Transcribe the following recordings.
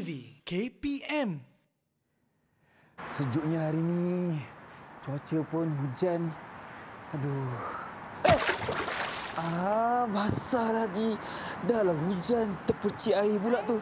TV KPM. Sejuknya hari ini. Cuaca pun hujan. Aduh. Eh! Ah, basah lagi. Dah Dahlah hujan terpercik air pula tu.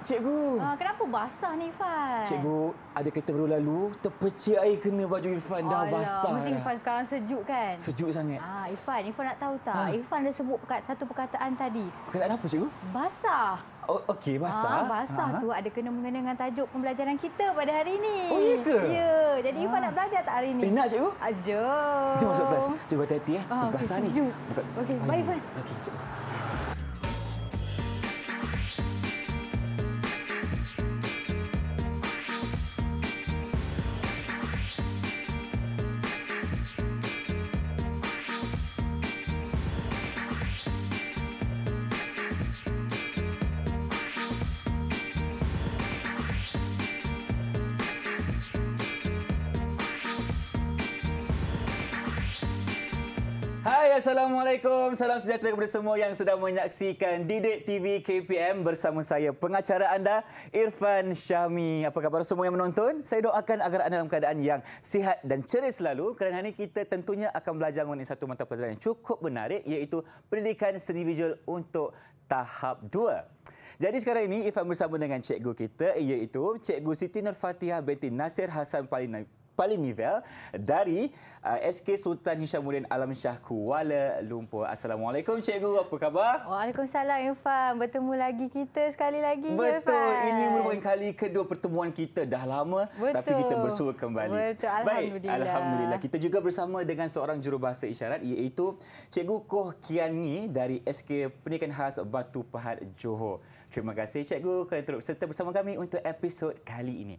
Cikgu. Ah, kenapa basah ni Irfan? Cikgu, ada kereta baru lalu, terpecik air kena baju Irfan dah Alah, basah. Mesti Irfan sekarang sejuk kan? Sejuk sangat. Ah, Irfan, Irfan nak tahu tak? Ha. Irfan ada sebut perkata, satu perkataan tadi. Perkataan apa cikgu? Basah. Oh, Okey, basah. Ah, basah Aha. tu ada kena mengena dengan tajuk pembelajaran kita pada hari ini. Oh, iya ke? Ya. Jadi ah. Irfan nak belajar tak hari ini? Eh, nak cikgu? Ajo. Jom masuk kelas. Cuba hati-hati ya. Ah, Basah okay, ni. Sejuk. Okey, bye Irfan. Okey, cikgu. Assalamualaikum. Salam sejahtera kepada semua yang sedang menyaksikan Didik TV KPM bersama saya, pengacara anda, Irfan Syahmi. Apa khabar semua yang menonton? Saya doakan agar anda dalam keadaan yang sihat dan ceria selalu kerana hari ini kita tentunya akan belajar mengenai satu mata pelajaran yang cukup menarik iaitu pendidikan seni visual untuk tahap dua. Jadi sekarang ini Irfan bersama dengan cikgu kita iaitu Cikgu Siti Nur Fatihah binti Nasir Hasan paling nivel dari uh, SK Sultan Hishamuddin Alam Shah Kuala Lumpur. Assalamualaikum Cikgu, apa khabar? Waalaikumsalam Irfan. Bertemu lagi kita sekali lagi Betul. Irfan. Betul, ini merupakan kali kedua pertemuan kita dah lama Betul. tapi kita bersua kembali. Betul, Alhamdulillah. Baik, Alhamdulillah. Kita juga bersama dengan seorang jurubahasa isyarat iaitu Cikgu Koh Kiani dari SK Pendidikan Khas Batu Pahat Johor. Terima kasih Cikgu kerana terus serta bersama kami untuk episod kali ini.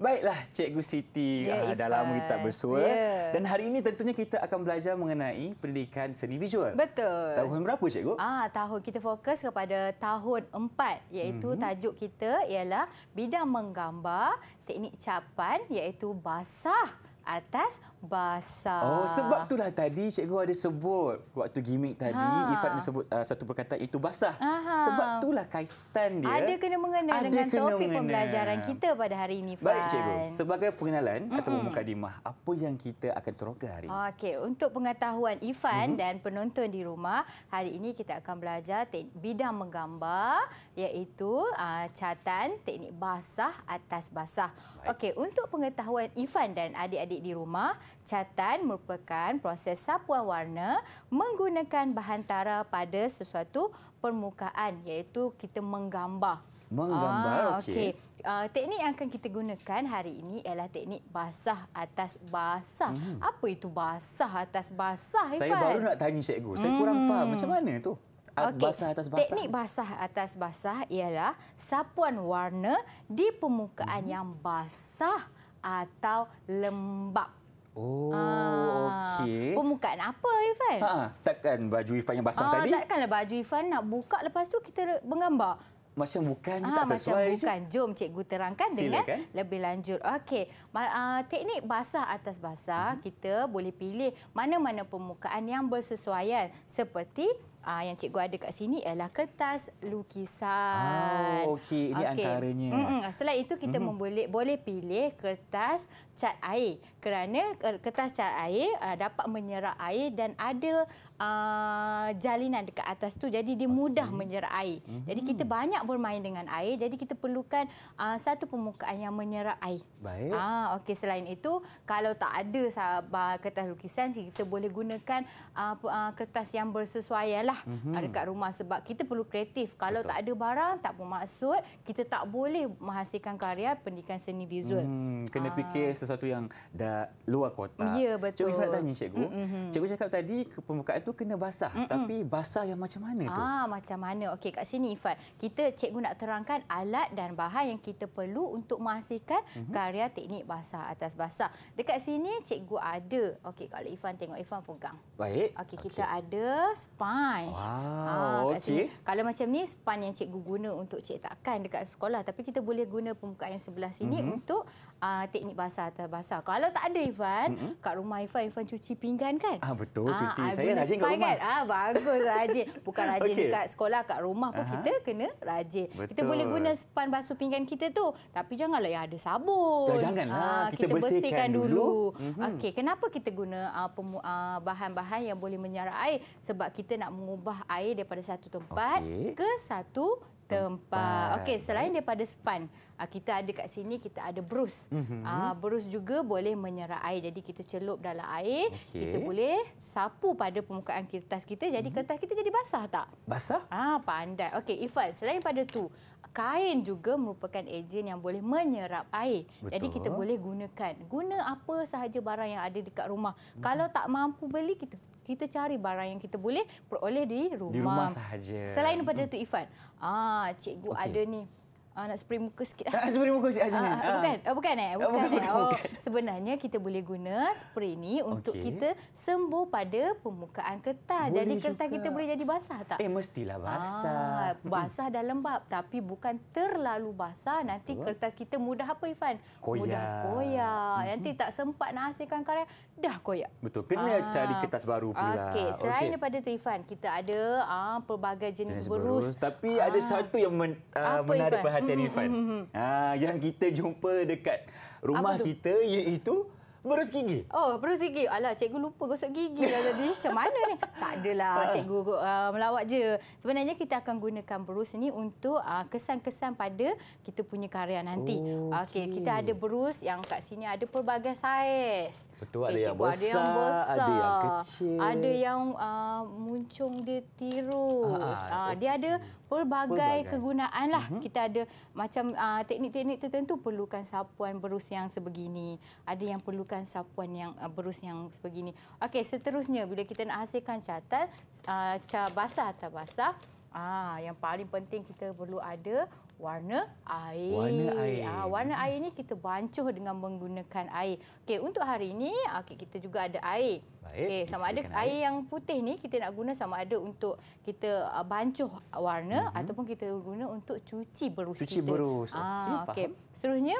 Baiklah, Cikgu Siti yeah, ya, uh, dalam kita tak bersua. Yeah. Dan hari ini tentunya kita akan belajar mengenai pendidikan seni visual. Betul. Tahun berapa, Cikgu? Ah, tahun kita fokus kepada tahun 4 iaitu mm -hmm. tajuk kita ialah bidang menggambar teknik capan iaitu basah atas basah. Oh, sebab itulah tadi cikgu ada sebut waktu gimmick tadi, ha. Ifat ada sebut uh, satu perkataan itu basah. Aha. Sebab itulah kaitan dia. Ada kena mengena ada dengan kena topik mengena. pembelajaran kita pada hari ini, Fan. Baik, cikgu. Sebagai pengenalan mm -mm. atau mukadimah, apa yang kita akan teroka hari ini? Okey, untuk pengetahuan Ifan mm -hmm. dan penonton di rumah, hari ini kita akan belajar bidang menggambar iaitu uh, catan teknik basah atas basah. Okey, untuk pengetahuan Ifan dan adik-adik di rumah, Catan merupakan proses sapuan warna menggunakan bahan tara pada sesuatu permukaan iaitu kita menggambar. Menggambar, ah, okey. Okay. Uh, ah, teknik yang akan kita gunakan hari ini ialah teknik basah atas basah. Hmm. Apa itu basah atas basah, Ifan? Saya baru nak tanya cikgu. Saya hmm. kurang faham macam mana itu? Okay. Basah atas basah. Teknik basah atas basah ialah sapuan warna di permukaan hmm. yang basah atau lembap. Oh, ah. okey. Pembukaan apa, Irfan? Ha, takkan baju Irfan yang basah ha, tadi? Takkanlah baju Irfan nak buka lepas tu kita menggambar. Macam bukan je, ha, tak macam sesuai Macam bukan. Je. Jom cikgu terangkan Silakan. dengan lebih lanjut. Okey, uh, teknik basah atas basah, hmm. kita boleh pilih mana-mana permukaan yang bersesuaian. Seperti... Ah, yang cikgu ada kat sini ialah kertas lukisan. Oh, okey, ini okay. antaranya. Mm -mm. Ah, Setelah itu kita mm -hmm. memboleh, boleh pilih kertas cat air kerana eh, kertas cat air ah, dapat menyerap air dan ada Uh, jalinan dekat atas tu jadi dia mudah menyerap air. Mm -hmm. Jadi kita banyak bermain dengan air jadi kita perlukan uh, satu permukaan yang menyerap air. Baik. Ah uh, okey selain itu kalau tak ada sahabat, kertas lukisan kita boleh gunakan uh, uh, kertas yang bersesuaianlah mm -hmm. Ah, dekat rumah sebab kita perlu kreatif. Kalau Betul. tak ada barang tak bermaksud kita tak boleh menghasilkan karya pendidikan seni visual. Mm, kena uh. fikir sesuatu yang dah luar kotak. Ya, betul. Cikgu saya tanya Cikgu. Mm -hmm. Cikgu cakap tadi permukaan itu tu kena basah. Mm -mm. Tapi basah yang macam mana tu? Ah, macam mana? Okey, kat sini Ifat. Kita cikgu nak terangkan alat dan bahan yang kita perlu untuk menghasilkan mm -hmm. karya teknik basah atas basah. Dekat sini cikgu ada. Okey, kalau Ifan tengok Ifan pegang. Baik. Okey, kita ada sponge. Wow, ah, okey. Kalau macam ni sponge yang cikgu guna untuk cetakan dekat sekolah, tapi kita boleh guna permukaan yang sebelah sini mm -hmm. untuk uh, teknik basah atas basah. Kalau tak ada Ivan, mm-hmm. kat rumah Ivan, Ivan cuci pinggan kan? Ah Betul, ah, cuci. Ah, saya rajin kat rumah. Ah, bagus, rajin. Bukan rajin okay. dekat sekolah, kat rumah pun Aha. kita kena rajin. Betul. Kita boleh guna sepan basuh pinggan kita tu. Tapi janganlah yang ada sabun. Janganlah, ah, kita, kita bersihkan, bersihkan dulu. Mm-hmm. Okey, kenapa kita guna uh, ah, pem, uh, ah, bahan-bahan yang boleh menyarap air? Sebab kita nak mengubah air daripada satu tempat okay. ke satu tempat. Okey, selain daripada span, ah, kita ada kat sini kita ada brus. Mhm. Ah mm -hmm. brus juga boleh menyerap air. Jadi kita celup dalam air, okay. kita boleh sapu pada permukaan kertas kita. Jadi mm -hmm. kertas kita jadi basah tak? Basah? Ah pandai. Okey, Ifan, selain pada tu, kain juga merupakan ejen yang boleh menyerap air. Betul. Jadi kita boleh gunakan. Guna apa sahaja barang yang ada dekat rumah. -hmm. Kalau mhm. tak mampu beli kita kita cari barang yang kita boleh peroleh di rumah. Di rumah sahaja. Selain daripada hmm. tu Ifan, ah cikgu okay. ada ni Uh, nak spray muka sikit. Nak spray muka sikit macam ah, ni? Uh, bukan, uh, bukan eh? Bukan, bukan, eh? Bukan, oh, Sebenarnya kita boleh guna spray ni untuk okay. kita sembuh pada permukaan kertas. Boleh jadi kertas juga. kita boleh jadi basah tak? Eh, mestilah basah. Uh, basah dan lembab. Tapi bukan terlalu basah. Nanti Betul. kertas kita mudah apa, Ifan? Koyak. Mudah koyak. Mm-hmm. Nanti tak sempat nak hasilkan karya, dah koyak. Betul. Kena uh, cari kertas baru pula. Okay. Selain okay. daripada itu, Ifan, kita ada uh, pelbagai jenis, jenis berus. berus. Tapi uh, ada satu yang men, uh, apa, menarik perhatian. Kapten hmm, Irfan. Ha, yang kita jumpa dekat rumah Apa kita tu? iaitu berus gigi. Oh, berus gigi. Alah, cikgu lupa gosok gigi lah tadi. Macam mana ni? Tak adalah, ah. cikgu uh, ah, melawat je. Sebenarnya kita akan gunakan berus ni untuk kesan-kesan uh, pada kita punya karya nanti. Okey, okay, kita ada berus yang kat sini ada pelbagai saiz. Betul, okay, ada, yang besar, ada yang besar, ada yang kecil. Ada yang uh, muncung dia tirus. Uh, uh, okay. Dia ada pelbagai kegunaan lah mm -hmm. kita ada macam ah, teknik-teknik uh, tertentu perlukan sapuan berus yang sebegini ada yang perlukan sapuan yang uh, berus yang sebegini okey seterusnya bila kita nak hasilkan catan uh, ah, basah atau basah ah yang paling penting kita perlu ada warna air. Warna ah, air. Ah, warna hmm. air ni kita bancuh dengan menggunakan air. Okey, untuk hari ini ah, okay, kita juga ada air. Okey, sama ada air, air yang putih ni kita nak guna sama ada untuk kita ah, bancuh warna mm -hmm. ataupun kita guna untuk cuci berus cuci kita. Cuci berus. Ah, okey. Okay. Seterusnya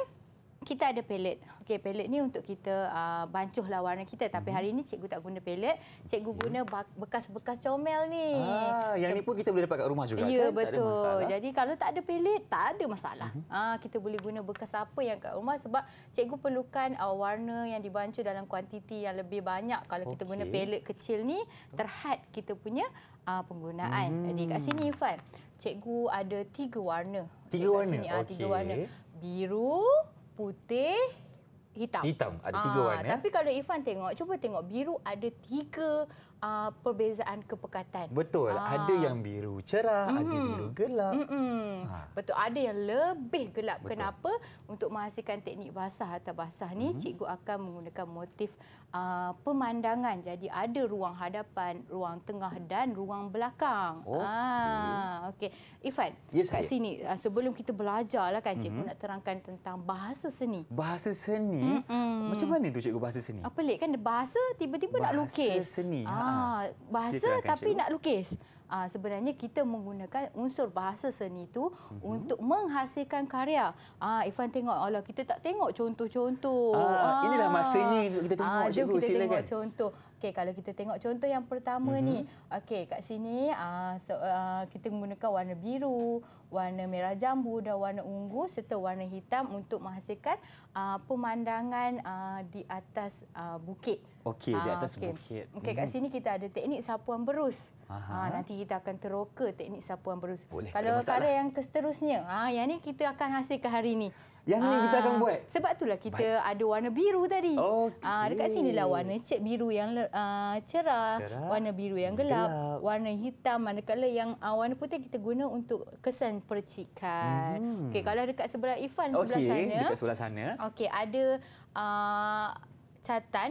kita ada pelet. Okey, pelet ni untuk kita uh, ah, bancuhlah warna kita. Tapi hmm. hari ni cikgu tak guna pelet. Cikgu ya. guna bekas-bekas comel ni. Ah, yang so, ni pun kita boleh dapat kat rumah juga ya, kan? Ya, betul. Jadi kalau tak ada pelet tak ada masalah. Hmm. Ah, kita boleh guna bekas apa yang kat rumah sebab cikgu perlukan uh, warna yang dibancuh dalam kuantiti yang lebih banyak. Kalau okay. kita guna pelet kecil ni, terhad kita punya uh, penggunaan. Hmm. Jadi kat sini, Ifan, cikgu ada tiga warna. Tiga warna? Sini, okay. ah, tiga warna. Biru putih, hitam. Hitam, ada ah, tiga warna. Eh? Tapi kalau Ifan tengok, cuba tengok biru ada tiga uh, perbezaan kepekatan. Betul. Aa. Ah. Ada yang biru cerah, mm. ada biru gelap. Ha. Betul. Ada yang lebih gelap. Betul. Kenapa? Untuk menghasilkan teknik basah atau basah ni, mm. cikgu akan menggunakan motif uh, pemandangan. Jadi ada ruang hadapan, ruang tengah dan ruang belakang. Okey. Okay. Ifan, yes, ya, kat sini uh, sebelum kita belajar lah kan cikgu mm-hmm. nak terangkan tentang bahasa seni. Bahasa seni? Mm -mm. Macam mana tu cikgu bahasa seni? Apa pelik kan? Bahasa tiba-tiba nak lukis. Bahasa seni. Ha. Ah, ah, bahasa tapi cikgu. nak lukis. Ah, sebenarnya kita menggunakan unsur bahasa seni itu mm-hmm. untuk menghasilkan karya. Ah, Ifan tengok, Allah kita tak tengok contoh-contoh. Ah, ah. Inilah masanya kita tengok. Ah, jom kita silakan. tengok contoh. Okay, kalau kita tengok contoh yang pertama mm-hmm. ni. Mhm. Okay, kat sini ah, so, ah, kita menggunakan warna biru, warna merah jambu dan warna ungu serta warna hitam untuk menghasilkan ah, pemandangan ah, di atas ah, bukit. Okey, di ah, atas okay. bukit. Okey, kat hmm. sini kita ada teknik sapuan berus. Ha, nanti kita akan teroka teknik sapuan berus. Boleh, Kalau cara yang seterusnya, ha, ah, yang ni kita akan hasilkan hari ini. Yang ni kita akan buat? Sebab itulah kita Baik. ada warna biru tadi. Okay. Aa, dekat sini lah warna cek biru yang uh, cerah, cerah, warna biru yang gelap, gelap. warna hitam. Manakala yang uh, warna putih kita guna untuk kesan percikan. Hmm. Okay, kalau dekat sebelah Ifan, okay. sebelah sana. Dekat sebelah sana. Okay, ada uh, catan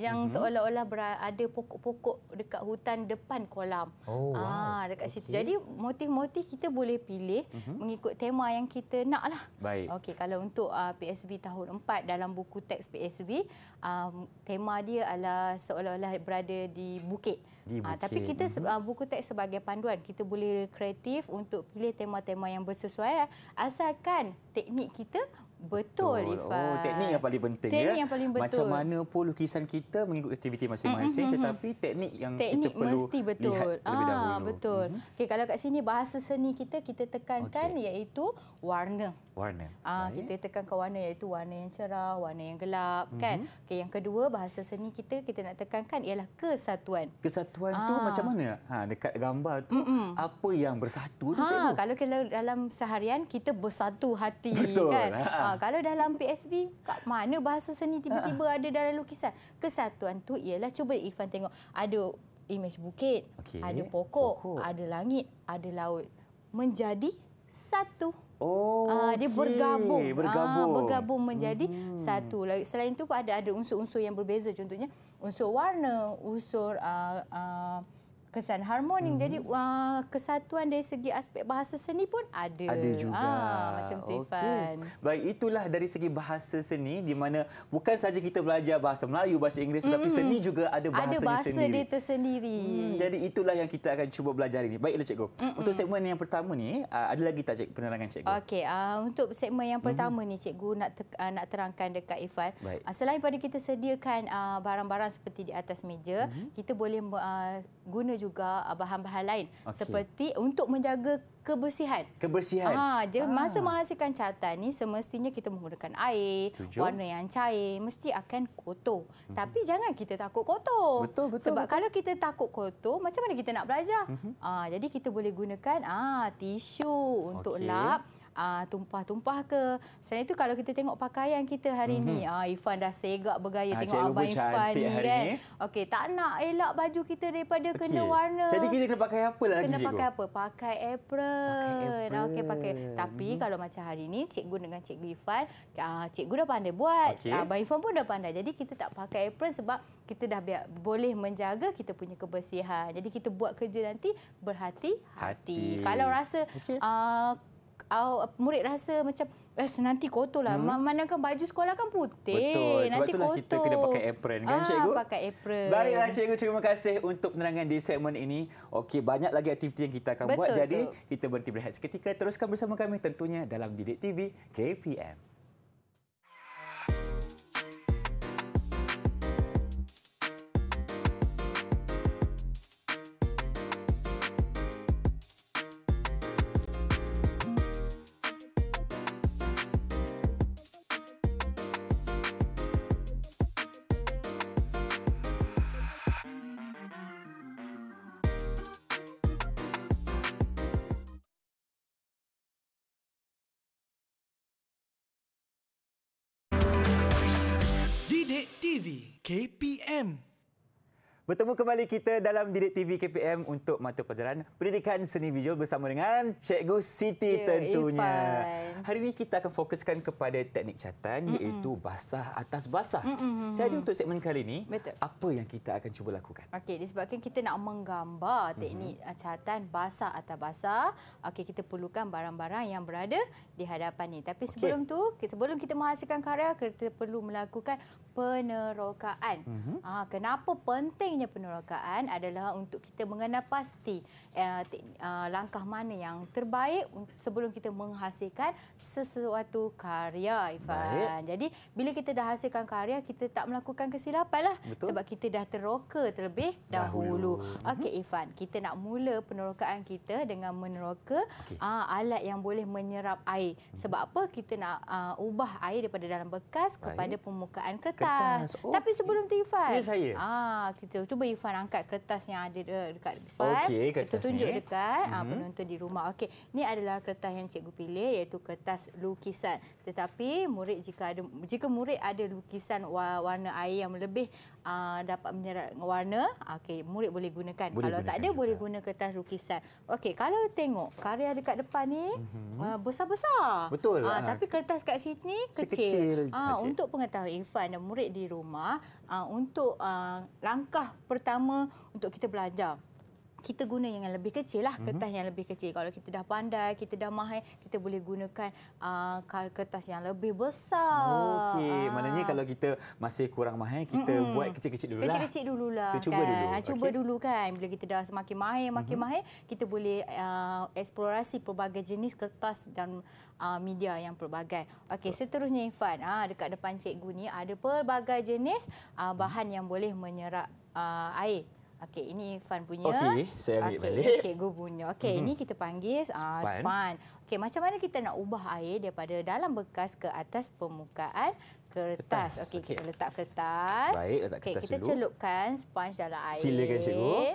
yang mm-hmm. seolah-olah ada pokok-pokok dekat hutan depan kolam. Oh, ah, wow. Ah, dekat okay. situ. Jadi motif-motif kita boleh pilih mm-hmm. mengikut tema yang kita nak lah. Baik. Okey, kalau untuk uh, ah, PSV tahun 4 dalam buku teks PSB, um, ah, tema dia adalah seolah-olah berada di bukit. Di bukit. Uh, tapi kita mm-hmm. uh, buku teks sebagai panduan, kita boleh kreatif untuk pilih tema-tema yang bersesuaian asalkan teknik kita Betul, oh, Ifan. Oh, teknik yang paling penting. Teknik ya. yang paling betul. Macam mana pun lukisan kita mengikut aktiviti masing-masing, mm -hmm. tetapi teknik yang teknik kita perlu mesti betul. lihat terlebih ah, dahulu. Betul. Mm -hmm. okay, kalau kat sini, bahasa seni kita, kita tekankan okay. iaitu warna. Warna. Ah, kita tekankan warna iaitu warna yang cerah, warna yang gelap. Mm -hmm. kan? Okay, yang kedua, bahasa seni kita, kita nak tekankan ialah kesatuan. Kesatuan ah. tu macam mana? Ha, dekat gambar tu mm -mm. apa yang bersatu? Tu, ha, kalau dalam seharian, kita bersatu hati. Betul. Kan? Ha. ha. Ah, Ah, kalau dalam PSV, kat mana bahasa seni tiba-tiba ah. ada dalam lukisan? Kesatuan tu ialah cuba Irfan tengok. Ada imej bukit, okay. ada pokok, pokok, ada langit, ada laut. Menjadi satu. Oh, uh, dia okay. bergabung. Bergabung. Uh, bergabung menjadi hmm. satu. Selain itu ada, ada unsur-unsur yang berbeza. Contohnya, unsur warna, unsur... Uh, uh, kesan harmoni -hmm. jadi uh, kesatuan dari segi aspek bahasa seni pun ada ada juga ha, macam Tifan okay. baik itulah dari segi bahasa seni di mana bukan saja kita belajar bahasa Melayu bahasa Inggeris mm -hmm. tapi mhm. seni juga ada bahasa sendiri ada bahasa sendiri. dia tersendiri hmm, jadi itulah yang kita akan cuba belajar ini baiklah cikgu -hmm. untuk segmen yang pertama ni uh, ada lagi tak cikgu penerangan cikgu okey uh, untuk segmen yang pertama -hmm. ni cikgu nak te uh, nak terangkan dekat Ifan uh, selain pada kita sediakan barang-barang uh, seperti di atas meja -hmm. kita boleh uh, guna juga ah, bahan-bahan lain okay. seperti untuk menjaga kebersihan. Kebersihan. Ha, dia ha. masa menghasilkan catan ni semestinya kita menggunakan air, Setuju. warna yang cair mesti akan kotor. Hmm. Tapi jangan kita takut kotor. Betul, betul. Sebab betul. kalau kita takut kotor, macam mana kita nak belajar? Hmm. Ha, jadi kita boleh gunakan ah tisu untuk okay. lap. Ah, tumpah-tumpah ke. Selain itu kalau kita tengok pakaian kita hari mm -hmm. ini, mhm. ah, Ifan dah segak bergaya ha, tengok Abang Ifan ni kan. Okay, tak nak elak baju kita daripada okay. kena warna. Jadi kita kena pakai apa lagi Kena cikgu? pakai apa? Pakai apron. Pakai apron. Okay, pakai. Tapi mm -hmm. kalau macam hari ini, cikgu dengan cikgu Ifan, ah, cikgu dah pandai buat. Okay. Ah, Abang Ifan pun dah pandai. Jadi kita tak pakai apron sebab kita dah biar, boleh menjaga kita punya kebersihan. Jadi kita buat kerja nanti berhati-hati. Kalau rasa okay. uh, uh, murid rasa macam Eh, nanti kotor lah. Hmm. Manakah baju sekolah kan putih. Betul. Sebab nanti itulah kotor. kita kena pakai apron kan, ah, Cikgu? Pakai apron. Baiklah, Cikgu. Terima kasih untuk penerangan di segmen ini. Okey, banyak lagi aktiviti yang kita akan betul, buat. Jadi, kita berhenti berehat seketika. Teruskan bersama kami tentunya dalam Didik TV KPM. KPM Bertemu kembali kita dalam Didik TV KPM untuk mata pelajaran pendidikan seni visual bersama dengan Cikgu Siti yeah, tentunya. Ifan. Hari ini kita akan fokuskan kepada teknik catan mm-hmm. iaitu basah atas basah. Mm-hmm. Jadi untuk segmen kali ini, Betul. apa yang kita akan cuba lakukan? Okey, disebabkan kita nak menggambar mm-hmm. teknik mm-hmm. Uh, catan basah atas basah, okey kita perlukan barang-barang yang berada di hadapan ini. Tapi sebelum tu, kita sebelum kita menghasilkan karya, kita perlu melakukan penerokaan. Mm-hmm. Ha, kenapa penting adanya penerokaan adalah untuk kita mengenal pasti uh, langkah mana yang terbaik sebelum kita menghasilkan sesuatu karya Ifan. Baik. Jadi bila kita dah hasilkan karya kita tak melakukan kesilapan lah sebab kita dah teroka terlebih dahulu. dahulu. Mhm. Okey Ifan, kita nak mula penerokaan kita dengan meneroka okay. uh, ah, alat yang boleh menyerap air. Mhm. Sebab apa? Kita nak uh, ubah air daripada dalam bekas kepada Baik. permukaan kertas. kertas. Oh, Tapi sebelum itu, Ifan. Ini saya. Ah, kita kita cuba Irfan angkat kertas yang ada dekat Irfan. Okey, kertas kita tunjuk ni. dekat mm-hmm. penonton di rumah. Okey, ni adalah kertas yang cikgu pilih iaitu kertas lukisan. Tetapi murid jika ada jika murid ada lukisan warna air yang lebih uh, dapat menyerap warna, okey, murid boleh gunakan. Boleh kalau tak ada juga. boleh guna kertas lukisan. Okey, kalau tengok karya dekat depan ni mm-hmm. uh, besar-besar. Betul. Uh, tapi kertas kat sini kecil. kecil. Uh, untuk pengetahuan Irfan dan murid di rumah, uh, untuk uh, langkah pertama untuk kita belajar kita guna yang lebih kecil lah mhm. kertas uh-huh. yang lebih kecil kalau kita dah pandai kita dah mahir kita boleh gunakan uh, kertas yang lebih besar okey uh. maknanya kalau kita masih kurang mahir kita Mm-mm. buat kecil-kecil dululah kecil-kecil dululah kita cuba kan? dulu okay. Ah, cuba dulu kan bila kita dah semakin mahir makin uh-huh. mahir kita boleh uh, eksplorasi pelbagai jenis kertas dan uh, media yang pelbagai okey seterusnya Ifan uh, dekat depan cikgu ni ada pelbagai jenis uh, bahan yang boleh menyerap uh, air Okey, ini Fan punya. Okey, saya ambil okay, balik. Cikgu punya. Okey, mhm. ini kita panggil uh, span. Okey, macam mana kita nak ubah air daripada dalam bekas ke atas permukaan kertas. Okey, okay. kita letak kertas. Baik, letak kertas okay, kita dulu. celupkan sponge dalam air. Silakan cikgu. Okey,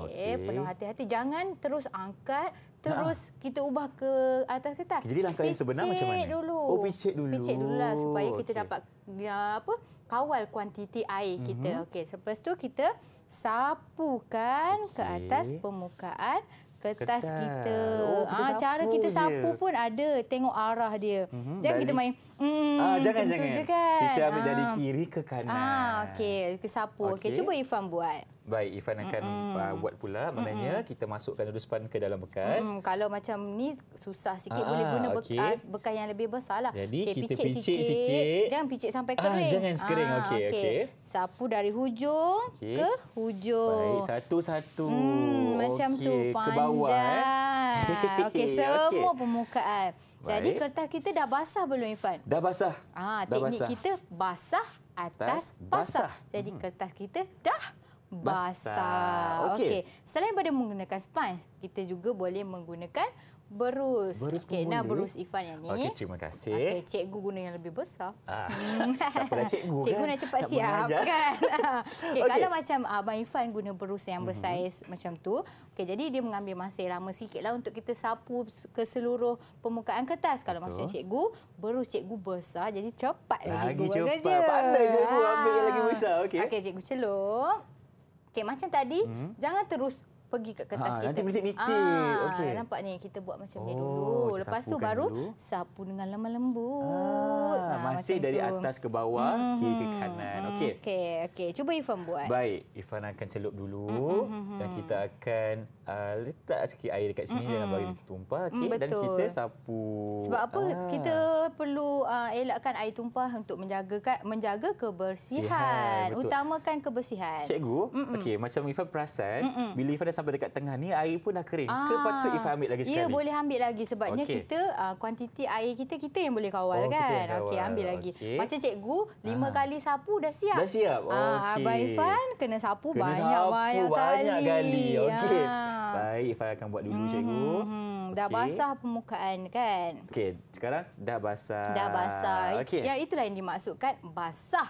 okay. penuh hati-hati. Jangan terus angkat, terus nah. kita ubah ke atas kertas. Jadi langkah yang sebenar macam mana? Dulu. Oh, picit dulu. Picit dulu lah supaya kita dapat ya, apa kawal kuantiti air kita. Mm -hmm. Okey, selepas tu kita sapukan okay. ke atas permukaan kertas, kertas. kita. Oh, ah, kita ha, cara kita sapu je. pun ada. Tengok arah dia. Mm -hmm. Jangan Dari. kita main Jangan-jangan. Mm, uh, kan? Kita ambil uh. dari ah. kiri ke kanan. Ah, Okey, ke sapu. Okay. Okay. Cuba Ifan buat. Baik, Ifan akan mm. uh, buat pula. Maknanya mm. kita masukkan dulu sepan ke dalam bekas. Mm. Kalau macam ni susah sikit. Ah, Boleh guna okay. Ah, bekas bekas yang lebih besarlah. lah. Jadi kita picit, picit sikit. sikit. Jangan picit sampai kering. Ah, jangan sekering. Ah, okay, okay. Sapu dari hujung okay. ke hujung. Baik, satu-satu. Mm, okay. Macam tu, pandai. Ke bawah. Eh. Okay, semua okay. permukaan. Jadi kertas kita dah basah belum Irfan? Dah basah. Ha, teknik basah. kita basah atas basah. basah. Jadi kertas kita dah basah. basah. Okey. Okay. Selain pada menggunakan sponge, kita juga boleh menggunakan Berus. Berus okay, nah Berus Ifan yang ni. Okey, terima kasih. Okey, cikgu guna yang lebih besar. Ah, tak cikgu, cikgu kan? Cikgu nak cepat nak siap kan? okey, okay. kalau macam ah, Abang Ifan guna berus yang mhm. bersaiz mm -hmm. macam tu, okey, jadi dia mengambil masa yang lama sikit lah untuk kita sapu ke seluruh permukaan kertas. Kalau Betul. macam cikgu, berus cikgu besar jadi cepat lah lagi cikgu cepat. kerja. Lagi cepat. Pandai cikgu ambil yang lagi ah. besar. Okey, okay, cikgu celup. Okay, macam tadi, -hmm. jangan terus pergi ke kertas ha, kita. Nanti mitik. Ah, okay. Nampak ni kita buat macam ni oh, dulu. Lepas tu baru dulu. sapu dengan lemah lembut. Ah, ah, masih dari itu. atas ke bawah, hmm kiri ke kanan. Okey. Okey, okey. Cuba Ifan buat. Baik, Ifan akan celup dulu mm-hmm. dan mhm, kita mhm. akan uh, letak sikit air dekat sini hmm dan bagi tumpah. Okey, mm, dan kita sapu. Sebab apa? Ah. Kita perlu uh, elakkan air tumpah untuk menjaga menjaga kebersihan. Sihat, Utamakan kebersihan. Cikgu, hmm okey, macam Ifan perasan mm-hmm. bila Ifan dah sampai dekat tengah ni air pun dah kering. Ah, Ke patut if ambil lagi ya, sekali. Ya boleh ambil lagi sebabnya okay. kita uh, kuantiti air kita kita yang boleh kawal oh, kan. Okey ambil lagi. Macam cikgu lima ah. kali sapu dah siap. Dah siap. Ah, Okey. Ah, Abang Ifan kena sapu kena banyak sapu, banyak, banyak kali. Okey. Ah. Baik Ifan akan buat dulu hmm, cikgu. Hmm, hmm. Dah okay. basah permukaan kan. Okey sekarang dah basah. Dah basah. Okay. Ya itulah yang dimaksudkan basah.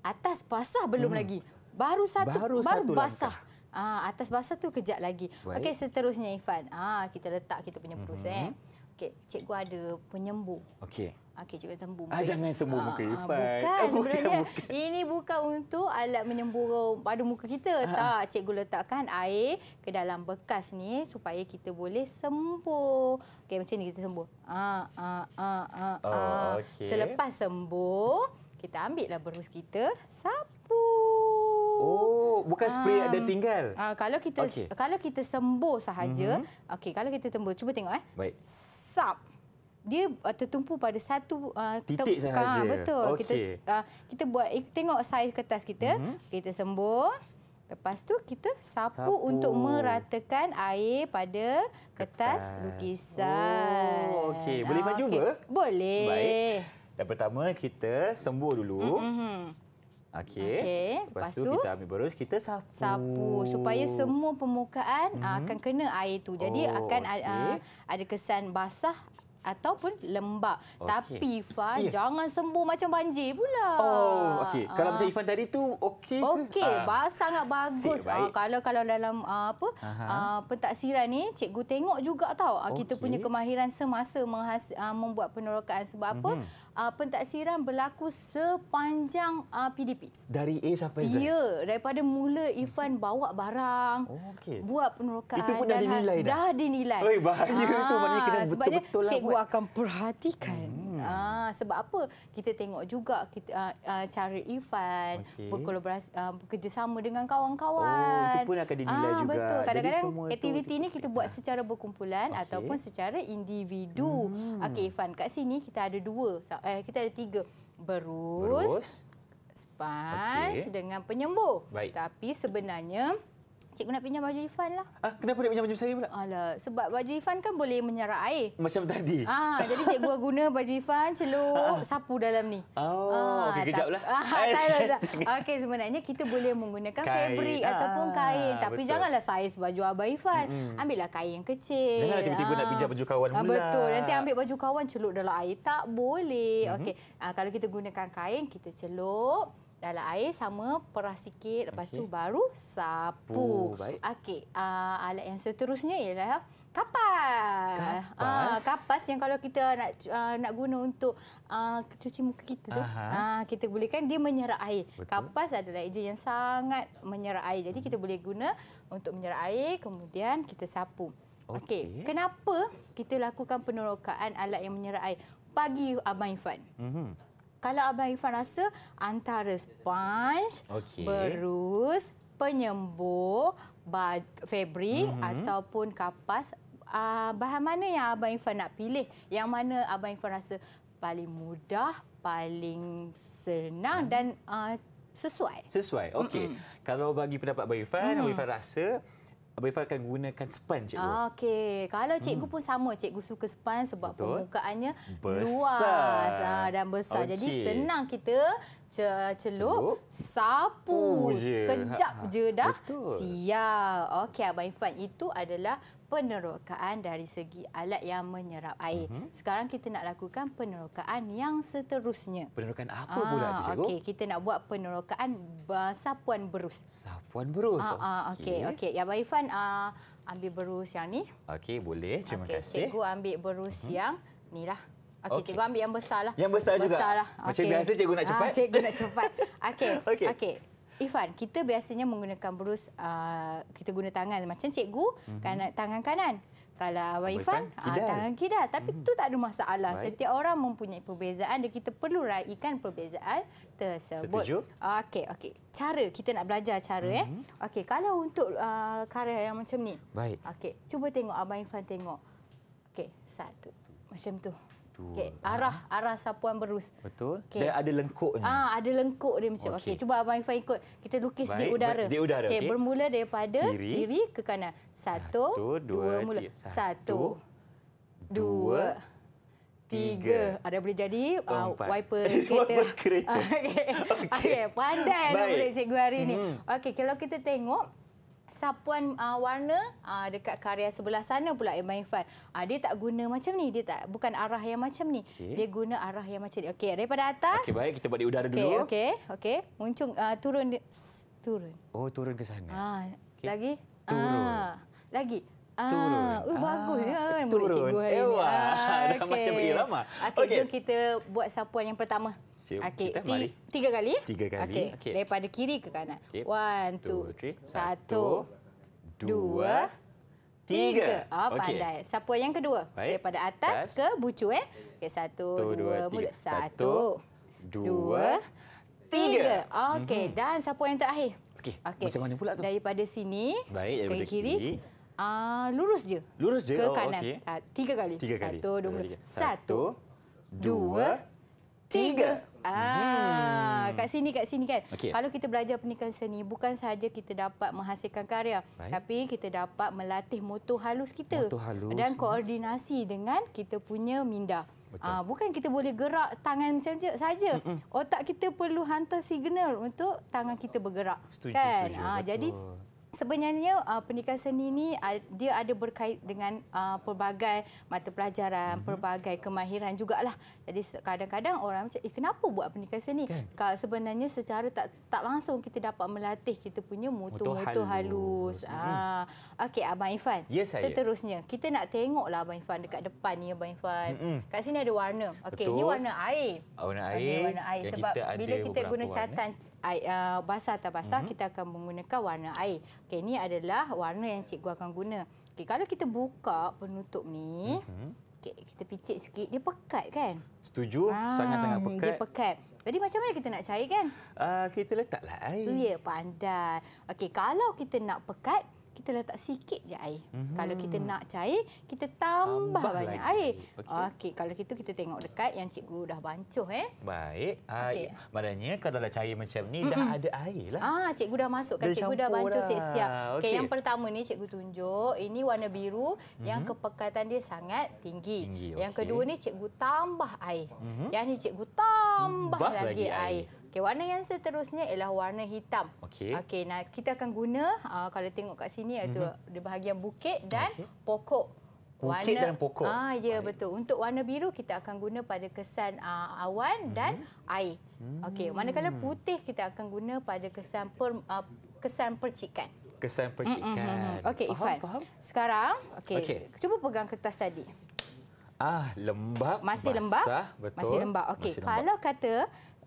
Atas basah belum hmm. lagi. Baru satu baru, baru basah. Langkah. Ah, atas bahasa tu kejap lagi. Okey, seterusnya Ifan. Ah, kita letak kita punya perus mm -hmm. eh. Okey, cikgu ada penyembuh. Okey. Okey, cikgu sembuh. Ah, jangan sembuh muka ah, Ifan. Bukan, oh, bukan, bukan. Ini bukan untuk alat menyembuh pada muka kita. Ah, ah. Tak, cikgu letakkan air ke dalam bekas ni supaya kita boleh sembuh. Okey, macam ni kita sembuh. Ah, ah, ah, ah. Oh, ah. Okay. Selepas sembuh, kita ambillah berus kita, sapu bukan spray um, dan ah. tinggal. Uh, kalau kita okay. kalau kita sembuh sahaja, mm -hmm. okey kalau kita tembus mhm. cuba tengok eh. Baik. Sap. Dia uh, tertumpu pada satu uh, titik sahaja. Ha, betul. Okay. Kita uh, kita buat eh, tengok saiz kertas kita, mm -hmm. kita sembuh. Lepas tu kita sapu, sapu untuk meratakan air pada kertas, kertas. lukisan. Oh, okey. Boleh maju okay. ke? Boleh. Baik. Dan pertama kita sembuh dulu. Mm -hmm. Okey. Okay. Lepas, Lepas tu, tu kita ambil berus, kita sapu. Sapu supaya semua permukaan mm -hmm. Ah, akan kena air tu. Jadi oh, akan okay. uh, ah, ada kesan basah ataupun lembab. Okay. Tapi Ifan yeah. jangan sembuh macam banjir pula. Oh, okey. Ah. Kalau macam Ifan tadi tu okey. Okey, uh. basah sangat bagus. Uh, kalau kalau dalam apa uh pentaksiran ni cikgu tengok juga tau. okay. Kita punya kemahiran semasa uh, membuat penerokaan sebab mm -hmm. apa? Mhm uh, pentaksiran berlaku sepanjang uh, PDP. Dari A sampai Z? Ya, daripada mula Ifan bawa barang, oh, okay. buat penerokaan. Itu pun dah dinilai ha- dah? Dah dinilai. Oh, bahaya ha, tu maknanya kena betul-betul lah. Sebabnya cikgu akan perhatikan. Hmm. Hmm. Ah, sebab apa? Kita tengok juga kita uh, uh, cara Ifan okay. berkolaborasi uh, bekerjasama dengan kawan-kawan. Oh, itu pun akan dinilai ah, juga. Betul. Kadang-kadang aktiviti ini kita buat secara berkumpulan okay. ataupun secara individu. Hmm. Okey, Ifan, kat sini kita ada dua. Eh, kita ada tiga. Berus, Berus. sponge okay. dengan penyembuh. Baik. Tapi sebenarnya cikgu nak pinjam baju Ifan lah. Ah, kenapa nak pinjam baju saya pula? Alah, sebab baju Ifan kan boleh menyerap air. Macam tadi. Ah, jadi cikgu guna baju Ifan, celup, ah. sapu dalam ni. Oh, ah, okay, kejap lah. Ah, tak, tak, tak. Okey, sebenarnya kita boleh menggunakan fabrik ah. ataupun kain. Tapi betul. janganlah saiz baju Abang Ifan. Hmm. Ambillah kain yang kecil. Janganlah tiba-tiba ah. nak pinjam baju kawan ah, pula. Ah, betul, nanti ambil baju kawan celup dalam air. Tak boleh. Mm -hmm. Okey, ah, kalau kita gunakan kain, kita celup dalam air sama peras sikit lepas okay. tu baru sapu. Oh, Okey, uh, alat yang seterusnya ialah kapas. Kapas. Uh, kapas yang kalau kita nak uh, nak guna untuk uh, cuci muka kita tu, uh, kita boleh kan dia menyerap air. Betul. Kapas adalah ejen yang sangat menyerap air. Jadi hmm. kita boleh guna untuk menyerap air kemudian kita sapu. Okey. Okay. Kenapa kita lakukan penerokaan alat yang menyerap air? Pagi Abang Ifan. Mhm. Kalau Abang Irfan rasa antara sponge, okay. berus, penyembur, fabric mm-hmm. ataupun kapas, uh, bahan mana yang Abang Irfan nak pilih? Yang mana Abang Irfan rasa paling mudah, paling senang mm. dan uh, sesuai? Sesuai, okey. Kalau bagi pendapat Abang Irfan, mm. Abang Irfan rasa... Abang Ifah akan gunakan span cikgu. Ah, Okey. Kalau hmm. cikgu hmm. pun sama cikgu suka span sebab Betul. permukaannya besar. luas ah, dan besar. Okay. Jadi senang kita celup, celup. sapu. Oh, je. Sekejap ha, ha. je dah Betul. siap. Okey Abang Ifah itu adalah penerokaan dari segi alat yang menyerap air. Uh mhm. -huh. Sekarang kita nak lakukan penerokaan yang seterusnya. Penerokaan apa ah, pula tu, Okey, kita nak buat penerokaan uh, sapuan berus. Sapuan berus. Ah, ah, okey, okey. Okay. Ya Abang Ifan uh, ah, ambil berus yang ni. Okey, boleh. Terima okay. kasih. Cikgu ambil berus uh mhm. -huh. yang ni lah. Okey, okay. cikgu ambil yang besar lah. Yang besar, besar juga. Besar lah. Okay. Macam biasa cikgu nak ah, cepat. Ah, cikgu nak cepat. Okey. okey. Okay. Ifan, kita biasanya menggunakan berus uh, kita guna tangan macam cikgu mm-hmm. kanan tangan kanan. Kalau Abang Ifan, Ifan ah, kidal. tangan kidal. Tapi itu mhm. mm-hmm. tak ada masalah. Baik. Setiap orang mempunyai perbezaan dan kita perlu raihkan perbezaan tersebut. Setuju. Okey, okey. Cara, kita nak belajar cara. Mm-hmm. Eh. Mhm. Okey, kalau untuk uh, karya yang macam ni. Baik. Okey, cuba tengok Abang Ifan tengok. Okey, satu. Macam tu. Betul. Okay. Arah arah sapuan berus. Betul. Okay. Dia ada lengkuk. Ah, ada lengkuk dia macam. Okey, okay. cuba Abang Ifan ikut. Kita lukis Baik. di udara. Di udara. Okey, okay. bermula daripada kiri. kiri ke kanan. Satu, Satu dua, dua, mula. Tiga. Satu, dua, tiga. tiga. Ada ah, boleh jadi uh, wiper kereta. wiper kereta. Okey, okay. okay. pandai lah Baik. boleh cikgu hari ini. Hmm. Okey, kalau kita tengok, sapuan uh, warna uh, dekat karya sebelah sana pula Imam Ifan. Uh, ah, dia tak guna macam ni. Dia tak bukan arah yang macam ni. Okay. Dia guna arah yang macam ni. Okey, daripada atas. Okey, baik kita buat di udara okay, dulu. Okey, okey. Okey. Muncung uh, turun turun. Oh, turun ke sana. Ah, okay. lagi? Turun. Ah, lagi. Turun. Ah, uh, bagus ah, kan turun. boleh cikgu hari ni. Eh, ah, okay. macam irama. Okey, okay. jom kita buat sapuan yang pertama okay. kita mari. Tiga kali. Tiga kali. Okay. Okay. Daripada kiri ke kanan. Okay. One, two, three. Satu, dua, tiga. tiga. Oh, pandai. Okay. Siapa yang kedua? Baik. Daripada atas Pas. ke bucu. Eh? Okay. Satu, dua, mulut. Satu, dua, tiga. tiga. Okey, mm-hmm. dan siapa yang terakhir? Okey. Okay. Macam mana pula tu? Daripada sini Baik, daripada ke kiri. kiri. Uh, lurus je. Lurus je? Ke oh, kanan. Okay. Uh, ah, tiga kali. Tiga Satu, kali. Dua, Satu, dua, tiga. Ah, hmm. kat sini kat sini kan. Okay. Kalau kita belajar pernikahan seni, bukan sahaja kita dapat menghasilkan karya, Baik. tapi kita dapat melatih motor halus kita motor halus. dan hmm. koordinasi dengan kita punya minda. Aa, ah, bukan kita boleh gerak tangan macam tu saja. Mm -mm. Otak kita perlu hantar signal untuk tangan kita bergerak. Setuju, kan? Setuju, Aa, ah, jadi Sebenarnya uh, pendidikan seni ini uh, dia ada berkait dengan uh, pelbagai mata pelajaran, mm-hmm. pelbagai kemahiran jugalah. Jadi kadang-kadang orang macam, eh kenapa buat pendidikan seni? Okay. Sebenarnya secara tak tak langsung kita dapat melatih kita punya mutu-mutu halus. halus. Uh. Okey, Abang Ifan. Yes, seterusnya, kita nak tengoklah Abang Ifan dekat depan ni Abang Ifan. Mm-hmm. Kat sini ada warna. Okey, ini warna ah, air. Warna air. Ini warna air. Sebab kita bila kita guna catan, air, uh, ah, basah atau basah mm -hmm. kita akan menggunakan warna air. Okey ini adalah warna yang cikgu akan guna. Okey kalau kita buka penutup ni mm -hmm. okey kita picit sikit dia pekat kan? Setuju ah, sangat-sangat pekat. Dia pekat. Jadi macam mana kita nak cair kan? Uh, kita letaklah air. Ya pandai. Okey kalau kita nak pekat kita letak sikit je air. hmm Kalau kita nak cair, kita tambah, tambah banyak lagi. air. Okey, okay, kalau gitu kita tengok dekat yang cikgu dah bancuh eh. Baik. Ah, okay. Maknanya kalau dah cair macam ni Mm-mm. dah ada air lah. Ah, cikgu dah masukkan, dah cikgu dah bancuh dah. siap-siap. Okey, okay, yang pertama ni cikgu tunjuk, ini warna biru mm-hmm. yang mhm. kepekatan dia sangat tinggi. tinggi okay. Yang kedua ni cikgu tambah air. Mm-hmm. Yang ni cikgu tambah, tambah lagi, lagi air. air. Okey, warna yang seterusnya ialah warna hitam. Okey. Okey, nah kita akan guna uh, kalau tengok kat sini iaitu mm -hmm. di bahagian bukit dan okay. pokok. Bukit warna, dan pokok. Ah, ya Baik. betul. Untuk warna biru kita akan guna pada kesan uh, awan mm -hmm. dan mhm. air. Mm -hmm. Okey, manakala putih kita akan guna pada kesan per, uh, kesan percikan. Kesan percikan. Mm -hmm. Okey, Ifan. Faham? Sekarang, okey. Okay. Cuba pegang kertas tadi. Ah, lembab. Masih basah, lembab. betul. Masih lembab. Okey. Kalau kata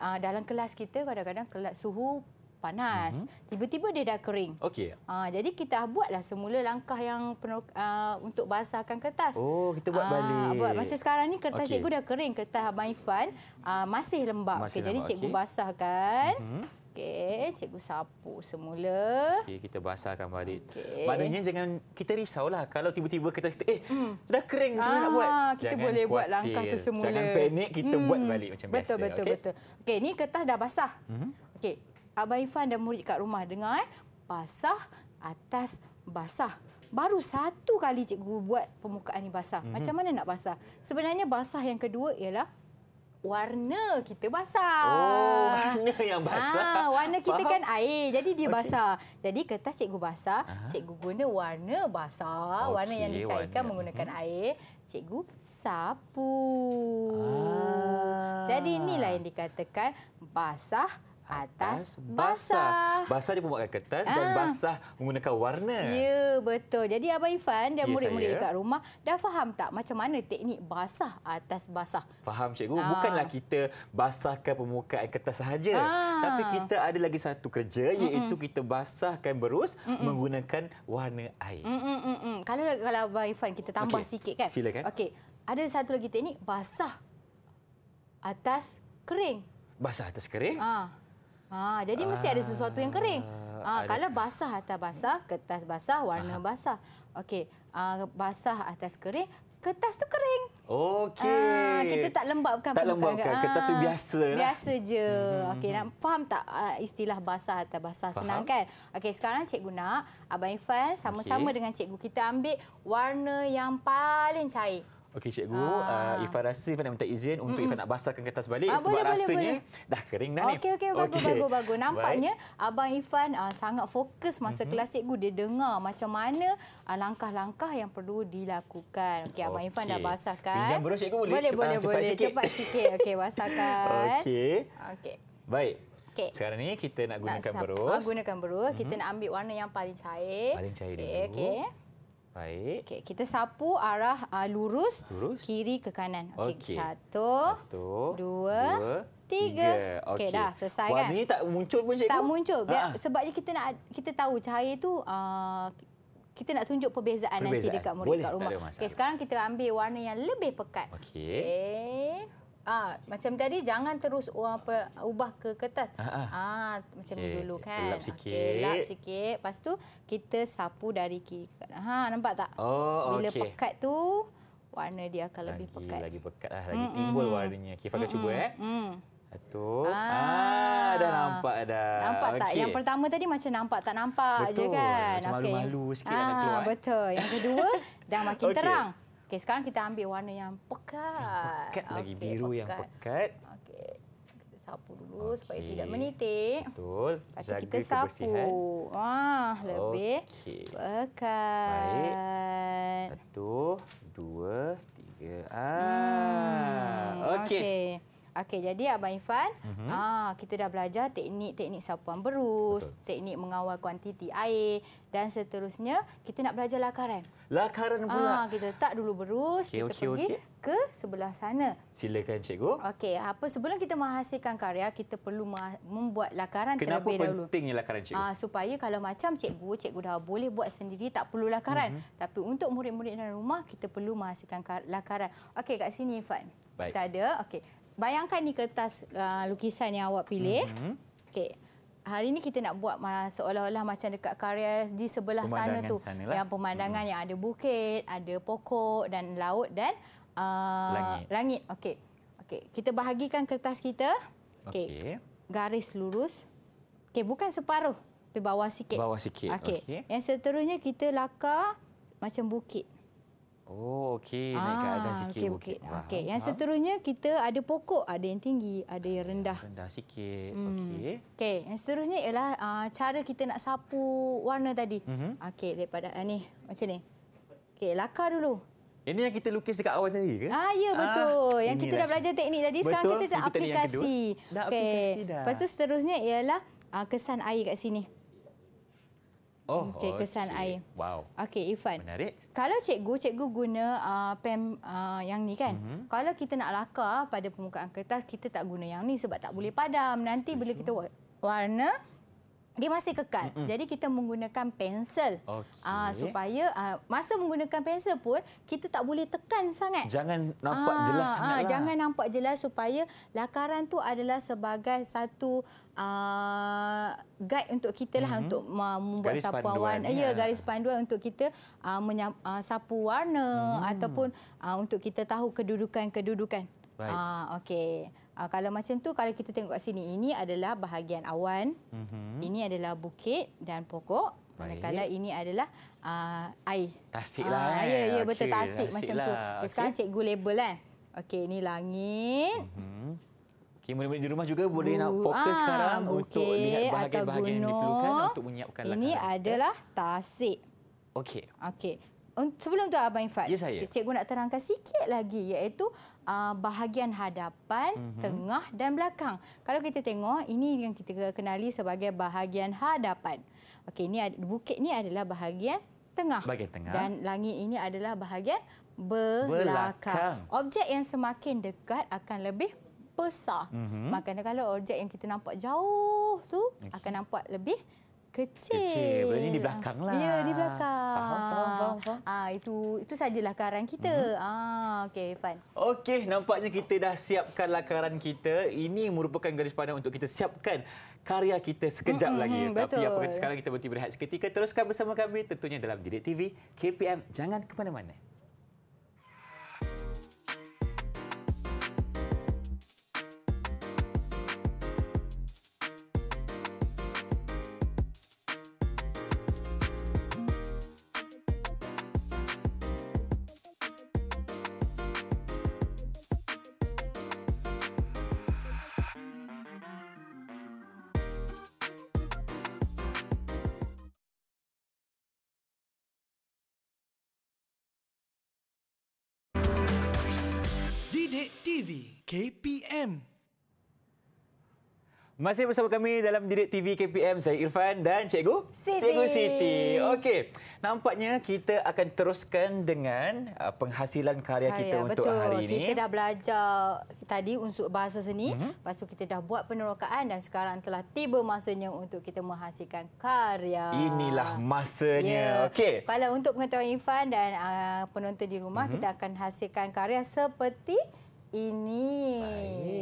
uh, dalam kelas kita kadang-kadang kelas suhu panas, mhm. tiba-tiba mm-hmm. dia dah kering. Okey. Uh, jadi kita buatlah semula langkah yang penuh, uh, untuk basahkan kertas. Oh, kita buat uh, balik. buat macam sekarang ni kertas okay. cikgu dah kering, kertas Abang Ifan uh, masih lembab. Okey, jadi cikgu okay. basahkan. Mm-hmm. Okey, cikgu sapu semula. Okey, kita basahkan balik. Okay. Maknanya jangan kita risau lah. kalau tiba-tiba kita, kita eh mm. dah kering macam mana nak buat? Ah, kita jangan boleh buat langkah tu semula. Jangan panik, kita mm. buat balik macam betul, biasa. Betul, okay? betul, betul. Okey, ni kertas dah basah. Mm -hmm. Okey, Abang Ifan dan murid kat rumah dengar eh. Basah atas basah. Baru satu kali cikgu buat permukaan ini basah. Mm -hmm. Macam mana nak basah? Sebenarnya basah yang kedua ialah warna kita basah. Oh, warna yang basah. Ha, warna kita Faham. kan air. Jadi dia okay. basah. Jadi kertas cikgu basah, Aha. cikgu guna warna basah. Okay, warna yang dicairkan menggunakan hmm. air. Cikgu sapu. Ah. Jadi inilah yang dikatakan basah atas basah. Basah dia membuatkan kertas ah. dan basah menggunakan warna. Ya, betul. Jadi Abang Ifan dan ya, murid-murid ya, dekat rumah dah faham tak macam mana teknik basah atas basah? Faham cikgu. Ah. Bukanlah kita basahkan permukaan kertas sahaja. Ah. Tapi kita ada lagi satu kerja iaitu mm -mm. kita basahkan berus mm -mm. menggunakan warna air. Mm -mm -mm. Kalau kalau Abang Ifan kita tambah okay. sikit kan? Silakan. Okay. Ada satu lagi teknik basah atas kering. Basah atas kering? Ah. Ha, jadi mesti ada sesuatu yang kering. Ha, kalau basah atas basah, kertas basah, warna basah. Okey, ha, basah atas kering, kertas tu kering. Okey. Ha, kita tak lembapkan. Tak lembapkan, kan? kertas tu biasa. Lah. Biasa je. Mhm, Okey, mhm. nak faham tak istilah basah atas basah? Senang kan? Okey, sekarang cikgu nak, Abang Ifan sama-sama okay. dengan cikgu kita ambil warna yang paling cair. Okey cikgu, ha. uh, Ifah rasa nak minta izin untuk Ifah nak basahkan kertas balik ha, sebab boleh, rasanya boleh. dah kering dah ni. Okey okey bagus, okay. bagus bagus Nampaknya Baik. abang Ifan uh, sangat fokus masa mm-hmm. kelas cikgu dia dengar macam mana uh, langkah-langkah yang perlu dilakukan. Okey abang okay. Ifan dah basahkan. Pinjam brush cikgu boleh. Boleh cepat, boleh cepat boleh. Sikit. Cepat sikit. Okey basahkan. Okey. Okey. Baik. Okay. Sekarang ni kita nak gunakan nak, brush. Nak gunakan brush. Mm-hmm. Kita nak ambil warna yang paling cair. Paling cair okay, dulu. Okey. Baik. Okey, kita sapu arah uh, lurus, lurus kiri ke kanan. Okey. Okay. Satu, Satu, dua, dua tiga. tiga. Okey, okay, dah selesai Warna kan? Warna tak muncul pun cikgu. Tak muncul. Biar, ha. sebabnya kita nak kita tahu cahaya tu uh, kita nak tunjuk perbezaan, perbezaan. nanti dekat murid kat rumah. Okey, sekarang kita ambil warna yang lebih pekat. Okey. Okay. Ah, macam tadi jangan terus apa ubah ke ketat. Ah, ah, ah macam okay. dulu kan. Lap sikit. Okay, lap sikit. Lepas tu kita sapu dari kiri. Ha nampak tak? Oh, Bila okay. pekat tu warna dia akan lebih lagi, pekat. Lagi pekat lah. Lagi mm-hmm. timbul warnanya. Kita okay, mm-hmm. akan cuba eh. Mm. Satu. Ah, ah, dah nampak dah. Nampak tak? Yang pertama tadi macam nampak tak nampak betul. je kan? Macam malu-malu sikit ah, nak keluar. Eh? Betul. Yang kedua dah makin okay. terang. Okey, sekarang kita ambil warna yang pekat. Yang pekat okay, lagi biru pekat. yang pekat. Okey. Kita sapu dulu okay. supaya tidak menitik. Betul. Lepas Jaga kita sapu. Wah, lebih okay. pekat. Baik. Satu, dua, tiga. Ah. Hmm, Okey. Okay. Okey, jadi Abang Infan, mm-hmm. aa, ah, kita dah belajar teknik-teknik sapuan berus, Betul. teknik mengawal kuantiti air dan seterusnya. Kita nak belajar lakaran. Lakaran pula? Aa, ah, kita letak dulu berus, okay, kita okay, pergi okay. ke sebelah sana. Silakan, Cikgu. Okey, apa sebelum kita menghasilkan karya, kita perlu membuat lakaran Kenapa terlebih dahulu. Kenapa pentingnya lakaran, Cikgu? Aa, ah, supaya kalau macam Cikgu, Cikgu dah boleh buat sendiri, tak perlu lakaran. Mm-hmm. Tapi untuk murid-murid dalam rumah, kita perlu menghasilkan lakaran. Okey, kat sini, Infan. Baik. Kita ada, okey. Bayangkan ni kertas uh, lukisan yang awak pilih. Mm -hmm. Okey. Hari ini kita nak buat seolah-olah macam dekat karya di sebelah sana tu. Sanalah. Yang pemandangan mm -hmm. yang ada bukit, ada pokok dan laut dan uh, langit. langit. Okey. Okey. Kita bahagikan kertas kita. Okey. Okay. Garis lurus. Okey, bukan separuh. Tapi bawah sikit. Bawah sikit. Okey. Okay. Yang seterusnya kita lakar macam bukit. Oh, okey. Ah, Naik ke ah, atas sikit. Okey, bukit. Bukit. Okay. yang seterusnya kita ada pokok. Ada yang tinggi, ada yang rendah. Rendah sikit. Hmm. Okey. Okey, yang seterusnya ialah uh, cara kita nak sapu warna tadi. Mm-hmm. Okey, daripada uh, ni. Macam ni. Okey, lakar dulu. Ini yang kita lukis dekat awal tadi ke? Ah, ya, betul. Ah, yang kita dah belajar teknik tadi. Sekarang betul. kita nak aplikasi. Dah okay. aplikasi dah. Lepas tu seterusnya ialah uh, kesan air kat sini. Oh, okay, kesan okay. air. Wow. Okey, Ifan. Menarik. Kalau cikgu, cikgu guna uh, pem uh, yang ni kan. Mm-hmm. Kalau kita nak lakar pada permukaan kertas, kita tak guna yang ni sebab tak boleh padam. Nanti Setuju. bila kita warna, dia masih kekal. Mm -mm. Jadi kita menggunakan pensel okay. uh, ah, supaya uh, masa menggunakan pensel pun kita tak boleh tekan sangat. Jangan nampak uh, jelas sangatlah. Uh, jangan nampak jelas supaya lakaran tu adalah sebagai satu uh, guide untuk kita lah mm -hmm. untuk uh, membuat garis sapuan warna. Ya, garis panduan untuk kita uh, uh, sapu warna mm. ataupun uh, untuk kita tahu kedudukan-kedudukan. Ah, uh, okey. Uh, kalau macam tu, kalau kita tengok kat sini, ini adalah bahagian awan. Mm -hmm. Ini adalah bukit dan pokok. Kalau ini adalah uh, air. Tasik lah. Uh, eh. Ya, ya okay. Eh. betul tasik, tasik macam lah. tu. Okay. Sekarang cikgu label kan. Okey, ini langit. Mm -hmm. Okey, mulai-mulai di rumah juga boleh uh, nak fokus uh, sekarang okay. untuk lihat bahagian-bahagian yang diperlukan untuk menyiapkan. Ini eh. adalah tasik. Okey. Okey. Eh, sebelum tu Abang Infat, ya, saya. cikgu nak terangkan sikit lagi iaitu uh, bahagian hadapan, mm -hmm. tengah dan belakang. Kalau kita tengok, ini yang kita kenali sebagai bahagian hadapan. Okey, ini Bukit ni adalah bahagian tengah. Bahagian tengah. Dan langit ini adalah bahagian belakang. belakang. Objek yang semakin dekat akan lebih besar. Mm -hmm. Maka kalau objek yang kita nampak jauh tu okay. akan nampak lebih kecil. Kecil. Berarti di belakang lah. Ya, di belakang. Faham, faham, faham. Ah, itu itu sajalah karan kita. Mm-hmm. Ah, okey, fun. Okey, nampaknya kita dah siapkan lakaran kita. Ini merupakan garis pandang untuk kita siapkan karya kita sekejap mm-hmm. lagi. Mhm, betul. Tapi apa sekarang kita berhenti berehat seketika. Teruskan bersama kami tentunya dalam Didik TV KPM. Jangan ke mana-mana. KPM. Masih bersama kami dalam Direct TV KPM saya Irfan dan Cikgu Siti. Cikgu Siti. Okey. Nampaknya kita akan teruskan dengan uh, penghasilan karya, karya kita untuk betul. hari ini. Kita dah belajar tadi unsur bahasa seni, mm-hmm. lepas tu kita dah buat penerokaan dan sekarang telah tiba masanya untuk kita menghasilkan karya. Inilah masanya. Yeah. Okey. Kalau untuk pengetahuan Irfan dan uh, penonton di rumah, mm-hmm. kita akan hasilkan karya seperti ini.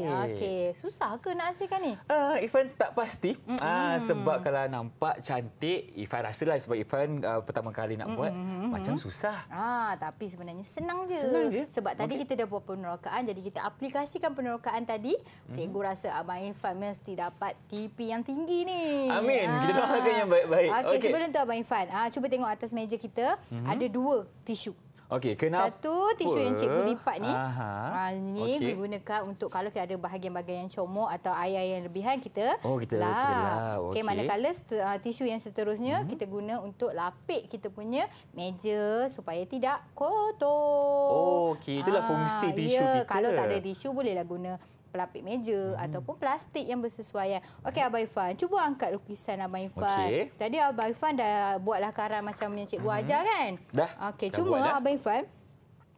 Okey, susah ke nak hasilkan ni? Ah, uh, Ifan tak pasti. Mm-hmm. Uh, sebab kalau nampak cantik, Ifan rasalah sebab Ifan uh, pertama kali nak mm-hmm. buat mm-hmm. macam susah. Ah, tapi sebenarnya senang je. Senang je. Sebab tadi kita dah buat penerokaan, jadi kita aplikasikan penerokaan tadi. Mm-hmm. rasa Abang Ifan mesti dapat TP yang tinggi ni. Amin. Ah. Kita doakan yang baik-baik. Okey, okay. sebelum tu Abang Ifan, ah cuba tengok atas meja kita, mm-hmm. ada dua tisu. Okey, kenapa? Satu tisu yang cikgu lipat ni. Ha, ah, ni okay. digunakan untuk kalau kita ada bahagian-bahagian yang comok atau air yang lebihan kita. Oh, kita lah. lah. Okey, okay, manakala ah, tisu yang seterusnya hmm. kita guna untuk lapik kita punya meja supaya tidak kotor. Oh, okey, itulah ha, fungsi ya, tisu ya, kita. kalau tak ada tisu bolehlah guna pelapik meja hmm. ataupun plastik yang bersesuaian. Okey Abang Ifan, cuba angkat lukisan Abang Ifan. Okay. Tadi Abang Ifan dah buatlah karang macam yang cikgu hmm. ajar kan? Dah. Okey, cuma dah. Abang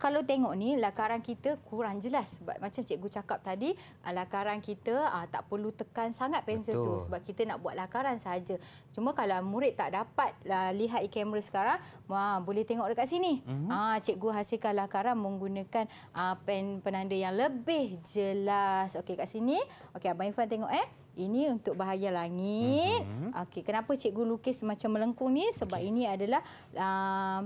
kalau tengok ni lakaran kita kurang jelas sebab macam cikgu cakap tadi ah, lakaran kita uh, tak perlu tekan sangat pensel Betul. tu sebab kita nak buat lakaran saja. Cuma kalau murid tak dapat uh, lihat camera sekarang, wah boleh tengok dekat sini. Mhm. Ah mm-hmm. uh, cikgu hasilkan lakaran menggunakan uh, pen penanda yang lebih jelas. Okey kat sini. Okey abang Irfan tengok eh. Ini untuk bahagian langit. Mm-hmm. Okey kenapa cikgu lukis macam melengkung ni? Sebab okay. ini adalah uh,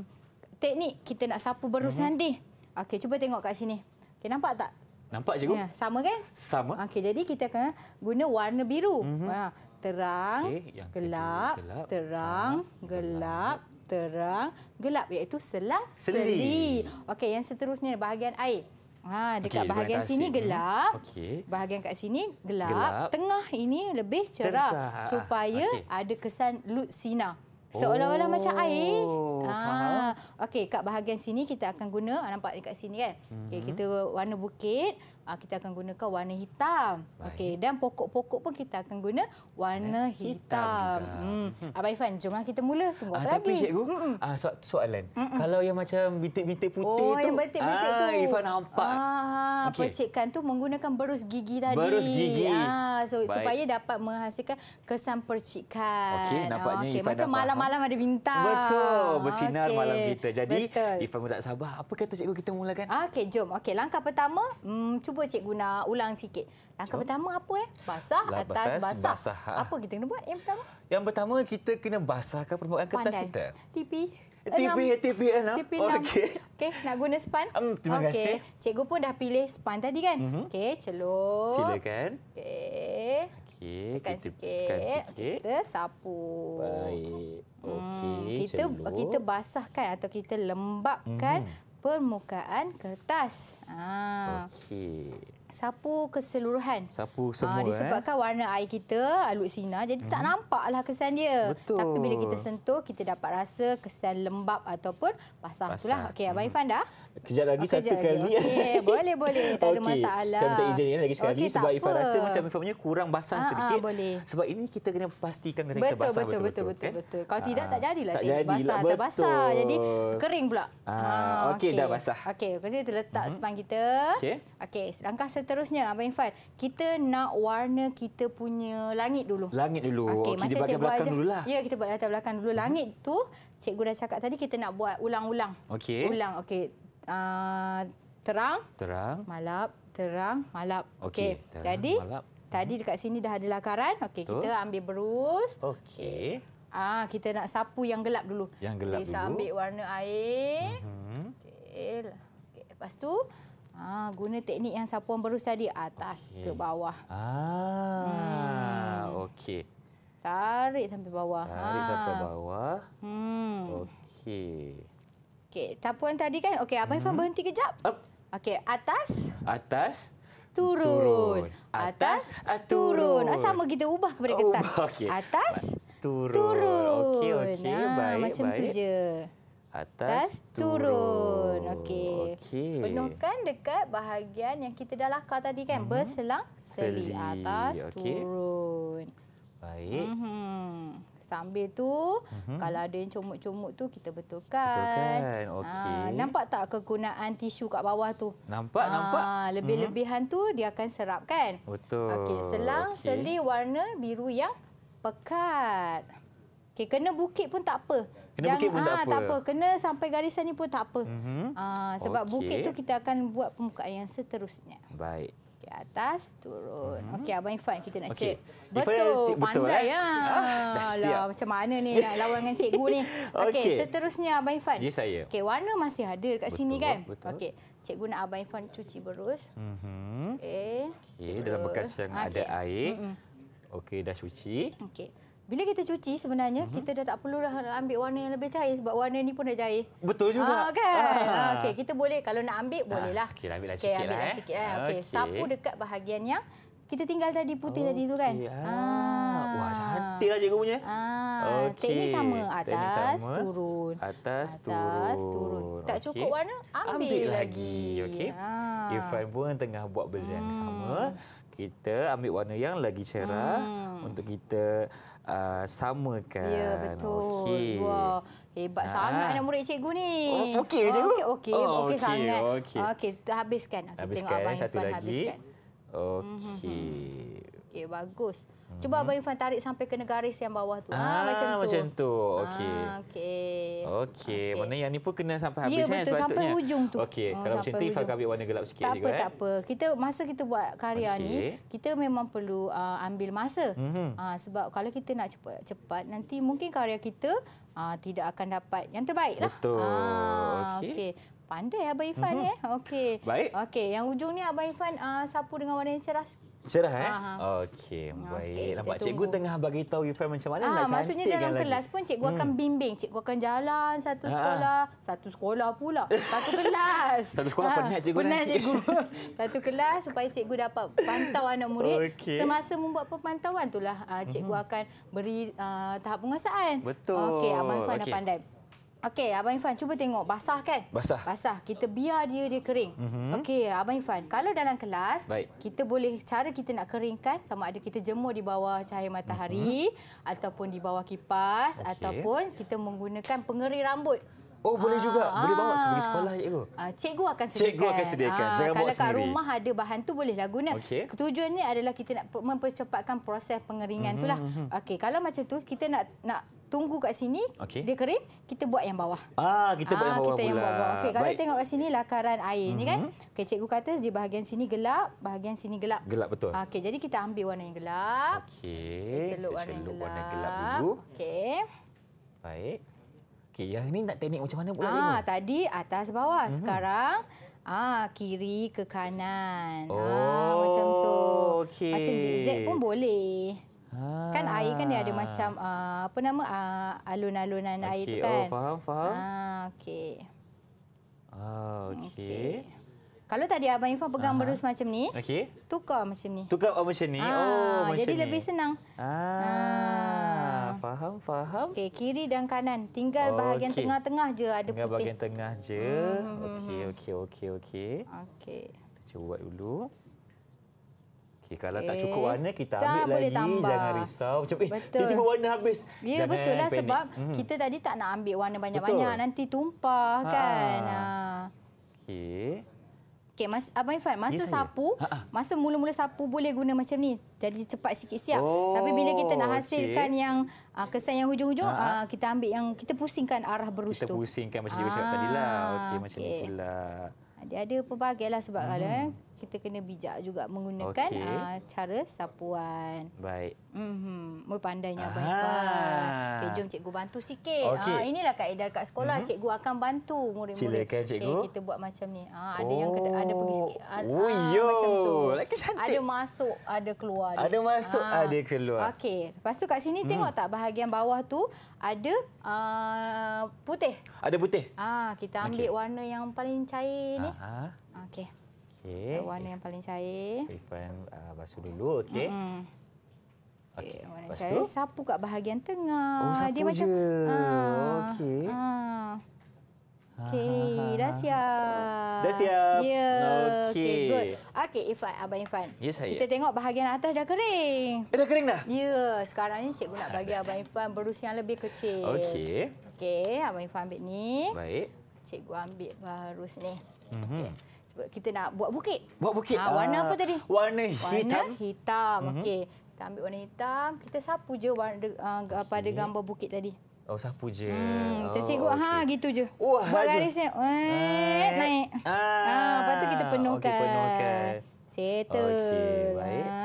teknik kita nak sapu berus mm -hmm. nanti. Okey, cuba tengok kat sini. Okey, nampak tak? Nampak cikgu. Ya, sama kan? Sama. Okey, jadi kita akan guna warna biru. Mm -hmm. Terang, okay, gelap, gelap, terang, gelap, gelap, terang, gelap iaitu selang seli. seli. Okey, yang seterusnya bahagian air. Ha, dekat okay, bahagian sini eh. gelap. Okay. Bahagian kat sini gelap. gelap. Tengah ini lebih cerah Terta. supaya okay. ada kesan lut sinar. Seolah-olah oh, macam air. Oh, ah, okey, kat bahagian sini kita akan guna. Ah, nampak dekat sini kan? Mm -hmm. okay, kita warna bukit uh, kita akan gunakan warna hitam. Okey, dan pokok-pokok pun kita akan guna warna eh, hitam. hitam hmm. hmm. Abang Ifan, jomlah kita mula. Tunggu ah, apa uh, lagi? Tapi, mm -mm. uh, ah, so soalan. Mm -mm. Kalau yang macam bintik-bintik putih oh, tu. Oh, yang bintik-bintik tu. Ifan nampak. Uh, okay. Percikkan tu menggunakan berus gigi tadi. Berus gigi. Uh, so, supaya dapat menghasilkan kesan percikan. Okey, nampaknya okay. Ifan Macam malam-malam ha? ada bintang. Betul, bersinar okay. malam kita. Jadi, Betul. Ifan pun tak sabar. Apa kata Cikgu kita mulakan? Okey, jom. Okey, langkah pertama. Hmm, cuba cuba cik guna ulang sikit. Langkah Jom. pertama apa eh? Basah, Lepas atas, basah. Eh, basah. Ah. Apa kita kena buat yang pertama? Yang pertama kita kena basahkan permukaan kertas Pandai. kita. Tipi. TP, TP, TP, TP, okey. Okey, nak guna span? Um, terima okay. kasih. Cikgu pun dah pilih span tadi kan? Mm -hmm. Okey, celup. Silakan. Okey. Okey, tekan sikit. Kita sapu. Baik. Hmm, okey, hmm, celup. Kita basahkan atau kita lembabkan. mm -hmm permukaan kertas. Ha. Okey. Sapu keseluruhan. Sapu ah, semua. Ha, disebabkan eh? warna air kita alut sinar, jadi hmm. tak mhm. nampaklah kesan dia. Betul. Tapi bila kita sentuh, kita dapat rasa kesan lembab ataupun pasang. pasang. Okey, Abang hmm. Irfan dah? Kejap lagi okay, satu kejap kali. Okey, boleh boleh. Tak okay. ada masalah. Kita minta izin ya, lagi sekali okay, sebab Ifa rasa macam Ifa punya kurang basah ha, sedikit. boleh. Sebab ini kita kena pastikan kena basah betul betul betul betul, kan? betul. Kalau ha, tidak tak ah, jadilah tak jadi basah betul. terbasah. Jadi kering pula. okey okay. dah basah. Okey, kena terletak uh-huh. sepan kita. Okey. Okey, langkah seterusnya Abang Ifan. Kita nak warna kita punya langit dulu. Langit dulu. Okey, okay, okay belakang dulu lah. Ya, kita buat latar belakang dulu. Mhm. Langit tu Cikgu dah cakap tadi kita nak buat ulang-ulang. Okey. Ulang, okey. Ah, terang. Terang. Malap. Terang. Malap. Okey. Okay. Jadi, malap. tadi hmm. dekat sini dah ada lakaran. Okey, kita ambil berus. Okey. Okay. Ah, kita nak sapu yang gelap dulu. Yang gelap okay, dulu. Kita ambil warna air. Mm -hmm. Okey. Okay. Lepas tu, ah, guna teknik yang sapuan berus tadi. Atas okay. ke bawah. Ah, hmm. Okey. Tarik sampai bawah. Tarik ha. sampai ah. bawah. Hmm. Okey. Okey, tapuan tadi kan. Okey, Abang Irfan hmm. berhenti kejap. Okey, atas. Atas. Turun. Atas. Ah, turun. Ah, turun. Sama kita ubah kepada oh, kertas. Ubah. Okay. Atas. Turun. turun. Okey, okey. Nah, baik, macam baik. tu Atas, turun. turun. Okey. Okay. Penuhkan dekat bahagian yang kita dah lakar tadi kan. Hmm. Berselang seli. seli. Atas, okay. turun. Baik. Baik. Hmm. Sambil tu mm-hmm. kalau ada yang comot-comot tu kita betulkan. Betulkan. Ha, Okey. nampak tak kegunaan tisu kat bawah tu? Nampak, Aa, ha, nampak. lebih-lebihan mm-hmm. tu dia akan serap kan? Betul. Okey, selang okay. seli warna biru yang pekat. Okey, kena bukit pun tak apa. Kena Jangan, bukit pun ha, tak, apa. tak apa. Kena sampai garisan ni pun tak apa. Mm-hmm. Aa, ha, sebab okay. bukit tu kita akan buat permukaan yang seterusnya. Baik. Okey, atas, turun. Hmm. Okey, Abang Ifan, kita nak okay. cek. Betul, eh, betul eh? pandai. Right? Ah, ya. Ah, Alah, macam mana ni nak lawan dengan cikgu ni. Okey, okay. seterusnya Abang Ifan. Ya, Okey, warna masih ada dekat betul, sini kan? Betul. Okey, cikgu nak Abang Ifan cuci berus. mm Okey, okay, dalam bekas yang okay. ada air. Mm-hmm. Okey, dah cuci. Okey. Bila kita cuci sebenarnya uh-huh. kita dah tak perlu dah ambil warna yang lebih cair sebab warna ni pun dah cair. Betul juga. Ah, okay ah. ah. Okey, kita boleh kalau nak ambil ah, boleh lah. Okey, lah, ambil lah okay, sikit ambil lah, lah, eh. sikit eh. Okey, okay. sapu dekat bahagian yang kita tinggal tadi putih okay. tadi tu kan. Ah. ah. Wah, cantik lah cikgu punya. Ah. Okey. Teknik sama atas, sama. turun. Atas, atas turun. turun. Tak cukup okay. warna, ambil, ambil lagi. lagi. Okey. Ah. Irfan pun tengah buat benda yang hmm. sama. Kita ambil warna yang lagi cerah hmm. untuk kita uh, samakan. Ya, betul. Okay. Wah, hebat ha. sangat anak murid cikgu ni. Oh, okey, oh, cikgu. Okey, okey, oh, okey sangat. Okey, okay. okay, habiskan. Okay, habiskan, tengok Abang satu lagi. habiskan. Okey. Mm-hmm. Okey, eh, bagus. Hmm. Cuba Abang Irfan tarik sampai ke garis yang bawah tu. Ah, ha, ah, macam, macam tu. tu. Okey. Ah, ha, Okey. Okey. Okay. Mana yang ni pun kena sampai ya, habis ya, kan? Ya, betul. Sampai hujung tu. Okey. Hmm, Kalau macam tu, Irfan akan warna gelap sikit. Tak juga, apa, kan? tak apa. Kita, masa kita buat karya okay. ni, kita memang perlu uh, ambil masa. Hmm. Uh, sebab kalau kita nak cepat, cepat nanti mungkin karya kita uh, tidak akan dapat yang terbaik lah. Betul. Uh, Okey. Okay. Pandai Abang Irfan ni. Mhm. Uh-huh. Eh? Okey. Baik. Okey. Yang hujung ni Abang Irfan uh, sapu dengan warna yang cerah sikit. Cerah eh? Okey, baik. Okay, Nampak cikgu tengah bagi tahu Ifan macam mana Ah, nak maksudnya cantik dalam kan kelas lagi. pun cikgu hmm. akan hmm. bimbing. Cikgu akan jalan satu ah, ah. sekolah, satu sekolah pula. Satu kelas. satu sekolah Aa, ah, penat cikgu. Penat cikgu. satu kelas supaya cikgu dapat pantau anak murid. Okay. Semasa membuat pemantauan itulah cikgu mm-hmm. akan beri uh, tahap penguasaan. Betul. Okey, Abang Ifan okay. dah pandai. Okey, Abang Ifan, cuba tengok. Basah kan? Basah. Basah. Kita biar dia dia kering. Mm -hmm. Okey, Abang Ifan, kalau dalam kelas, Baik. kita boleh, cara kita nak keringkan, sama ada kita jemur di bawah cahaya matahari, mm -hmm. ataupun di bawah kipas, okay. ataupun kita menggunakan pengering rambut. Oh, boleh aa, juga. Ah, boleh bawa ke ah. sekolah, cikgu. Aa, ah, cikgu akan sediakan. Cikgu akan sediakan. Aa, Jangan bawa sendiri. Kalau kat rumah ada bahan tu bolehlah guna. Okay. Tujuannya adalah kita nak mempercepatkan proses pengeringan mm -hmm. itulah. Mhm, mhm. Okey, kalau macam tu kita nak nak tunggu kat sini okay. dia kering kita buat yang bawah ah kita buat ah, yang bawah kita pula. yang bawah okey kalau tengok kat sini lakaran air mm-hmm. kan mhm. Okay, cikgu kata di bahagian sini gelap bahagian sini gelap gelap betul okey jadi kita ambil warna yang gelap okey celup warna, warna gelap warna gelap dulu okey baik okey yang ini nak teknik macam mana pula ah tadi atas bawah mm-hmm. sekarang Ah kiri ke kanan. Oh, ah macam tu. Oh, okay. Macam zigzag pun boleh. Ha. Kan air kan dia ada ah. macam uh, apa nama uh, alun-alunan okay. air tu oh, kan. Oh, faham, faham. Ha, okey. Ah, okey. Okay. Kalau tadi Abang Irfan pegang berus macam ni, okay. tukar macam ni. Tukar macam ni. Oh, ah, oh, macam jadi ni. Jadi lebih senang. Ah, ah. Faham, faham. Okey, kiri dan kanan. Tinggal oh, bahagian tengah-tengah okay. je ada Tinggal putih. Tinggal bahagian tengah je. Okey, okey, okey. Okey. Kita cuba dulu. Okey. Eh, kalau eh, tak cukup warna, kita ambil lagi. Boleh jangan risau. Macam, eh, tiba-tiba warna habis. Ya, jangan betul lah. Panik. Sebab hmm. kita tadi tak nak ambil warna banyak-banyak. Nanti tumpah, ha. kan? Ha. Okey. Okey, mas, Abang Ifan, masa yes, sapu, ha, ha. masa mula-mula sapu boleh guna macam ni. Jadi cepat sikit siap. Oh, Tapi bila kita nak hasilkan okay. yang uh, kesan yang hujung-hujung, ha. uh, kita ambil yang, kita pusingkan arah berus kita tu. Kita pusingkan macam ha. cakap tadi lah. Okey, okay. macam ni pula. Dia ada pelbagai lah sebab hmm. kadang-kadang kita kena bijak juga menggunakan okay. uh, ah, cara sapuan. Baik. Mhm. Mm pandainya Abang Ifah. Okay, jom cikgu bantu sikit. Okay. Uh, ah, inilah kaedah dekat sekolah. Mm -hmm. Cikgu akan bantu murid-murid. Okay, kita buat macam ni. Uh, ada oh. yang kena, ada pergi oh. sikit. Uh, oh, yo. Lagi cantik. Ada masuk, ada keluar. Dia. Ada masuk, uh. ada keluar. Okey. Lepas tu kat sini mm. tengok tak bahagian bawah tu ada uh, putih. Ada putih. Ah, uh, Kita ambil okay. warna yang paling cair ni. Uh -huh. Okey. Okey. Warna yang paling cair. Ipan uh, basuh dulu okey. Mm -hmm. Okey. Okay. Warna cair sapu kat bahagian tengah. Oh, sapu dia je. macam uh, okey. Ha. Uh. Okey, ah, dah ah, ah. siap. Dah siap. Ya. Yeah. Okey, okay, good. Okey, Abang Irfan. Ya, yes, saya. Kita tengok bahagian atas dah kering. Eh, dah kering dah? Ya, yeah. sekarang ni cikgu nak bagi Abang Irfan berus yang lebih kecil. Okey. Okey, Abang Irfan ambil ni. Baik. Cikgu ambil berus ni. Mm -hmm. Okey kita nak buat bukit. Buat bukit. Ha, warna apa ah, tadi? Warna hitam. Warna hitam. Mm-hmm. Okey. Kita ambil warna hitam, kita sapu je warna uh, okay. pada gambar bukit tadi. Oh, sapu je. Hmm, oh, okay. ha, gitu je. Oh, buat garisnya. Eh, naik. Ah. Ha, lepas tu kita penuhkan. Okay, penuhkan. Settle. Okay, baik. Ha.